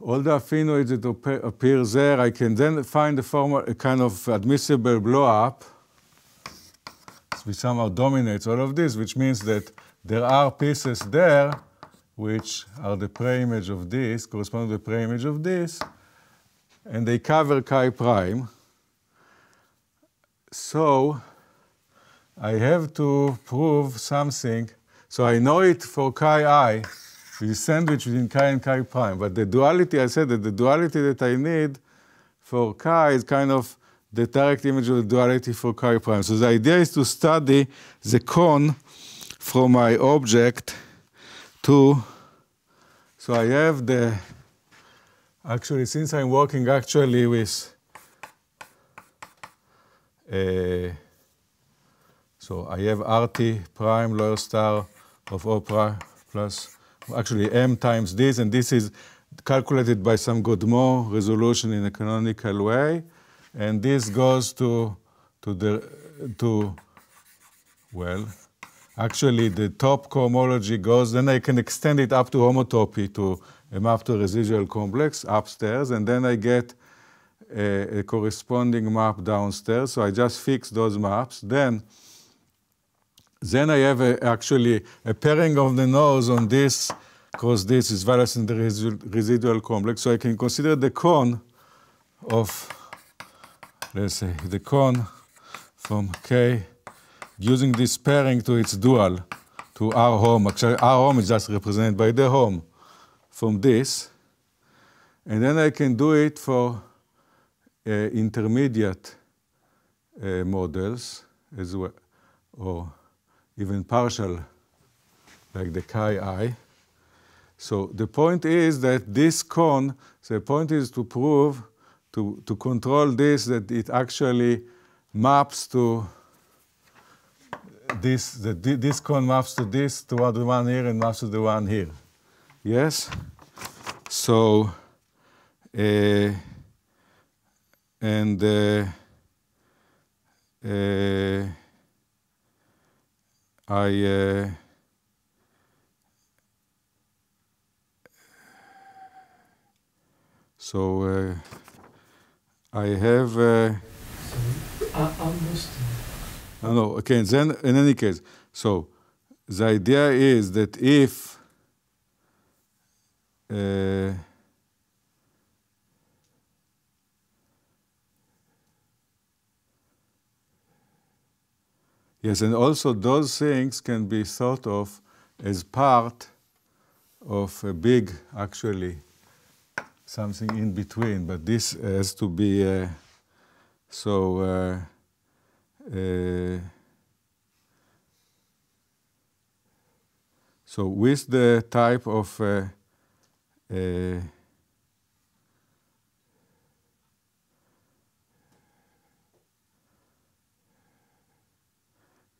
all the affinoids that appear there, I can then find a form a kind of admissible blow-up, which somehow dominates all of this, which means that there are pieces there which are the preimage of this, correspond to the preimage of this, and they cover chi prime so I have to prove something. So I know it for chi i, the sandwich between chi and chi prime. But the duality, I said that the duality that I need for chi is kind of the direct image of the duality for chi prime. So the idea is to study the cone from my object to, so I have the, actually, since I'm working actually with uh, so I have RT prime lower star of Oprah plus actually M times this, and this is calculated by some Godmo resolution in a canonical way, and this goes to to the to well, actually the top cohomology goes. Then I can extend it up to homotopy to a map to residual complex upstairs, and then I get a, corresponding map downstairs. So I just fix those maps. Then, then I have a, actually a pairing of the nodes on this, because this is valence in the residual, residual complex. So I can consider the cone of, let's say, the cone from K using this pairing to its dual to our home. Actually, our home is just represented by the home from this. And then I can do it for uh, intermediate uh, models as well, or even partial, like the chi-i. So the point is that this cone, the point is to prove, to, to control this, that it actually maps to this, that this cone maps to this, to the one here, and maps to the one here. Yes? So, uh, and uh, uh, I uh, so I have. Uh, almost. understand. No, Okay. Then, in any case, so the idea is that if. Uh, Yes, and also those things can be thought of as part of a big, actually, something in between, but this has to be uh, so uh, uh, so with the type of uh, uh,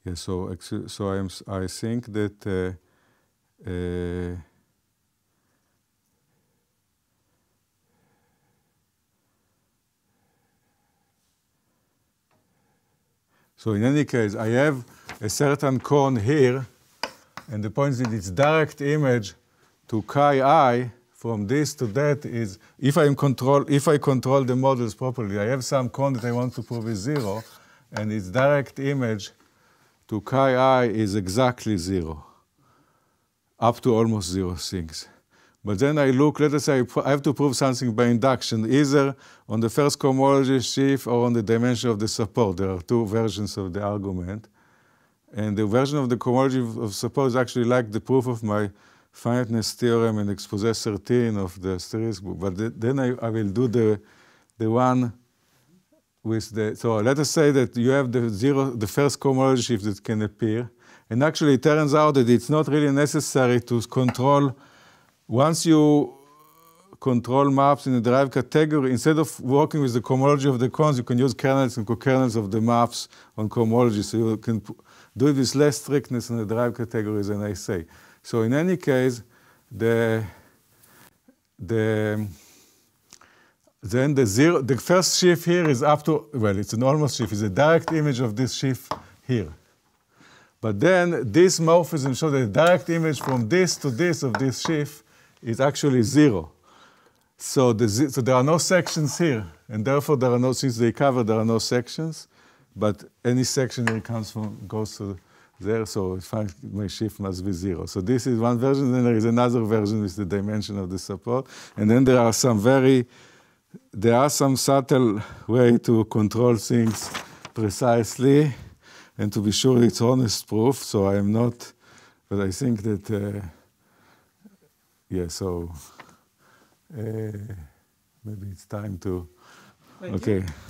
Yeah, so so I'm, I think that uh, uh, so in any case, I have a certain cone here, and the point is that its direct image to chi i from this to that is if I control if I control the models properly, I have some cone that I want to prove is zero, and its direct image to chi i is exactly zero, up to almost zero things. But then I look, let us say I have to prove something by induction, either on the first cohomology sheaf or on the dimension of the support. There are two versions of the argument. And the version of the cohomology of support is actually like the proof of my finiteness theorem in expose 13 of the asterisk book. But then I, I will do the, the one with the, so let us say that you have the zero, the first cohomology shift that can appear. And actually it turns out that it's not really necessary to control, once you control maps in the derived category, instead of working with the cohomology of the cones, you can use kernels and co-kernels of the maps on cohomology. So you can do it with less strictness in the derived categories than I say. So in any case, the, the, then the zero, the first sheaf here is up to, well, it's an almost sheaf, it's a direct image of this sheaf here. But then this morphism shows that the direct image from this to this of this sheaf is actually zero. So, the, so there are no sections here, and therefore there are no, since they cover, there are no sections, but any section that comes from, goes to there, so my shift must be zero. So this is one version, then there is another version with the dimension of the support, and then there are some very there are some subtle way to control things precisely and to be sure it's honest proof. So I am not, but I think that, uh, yeah, so uh, maybe it's time to, Thank okay. You.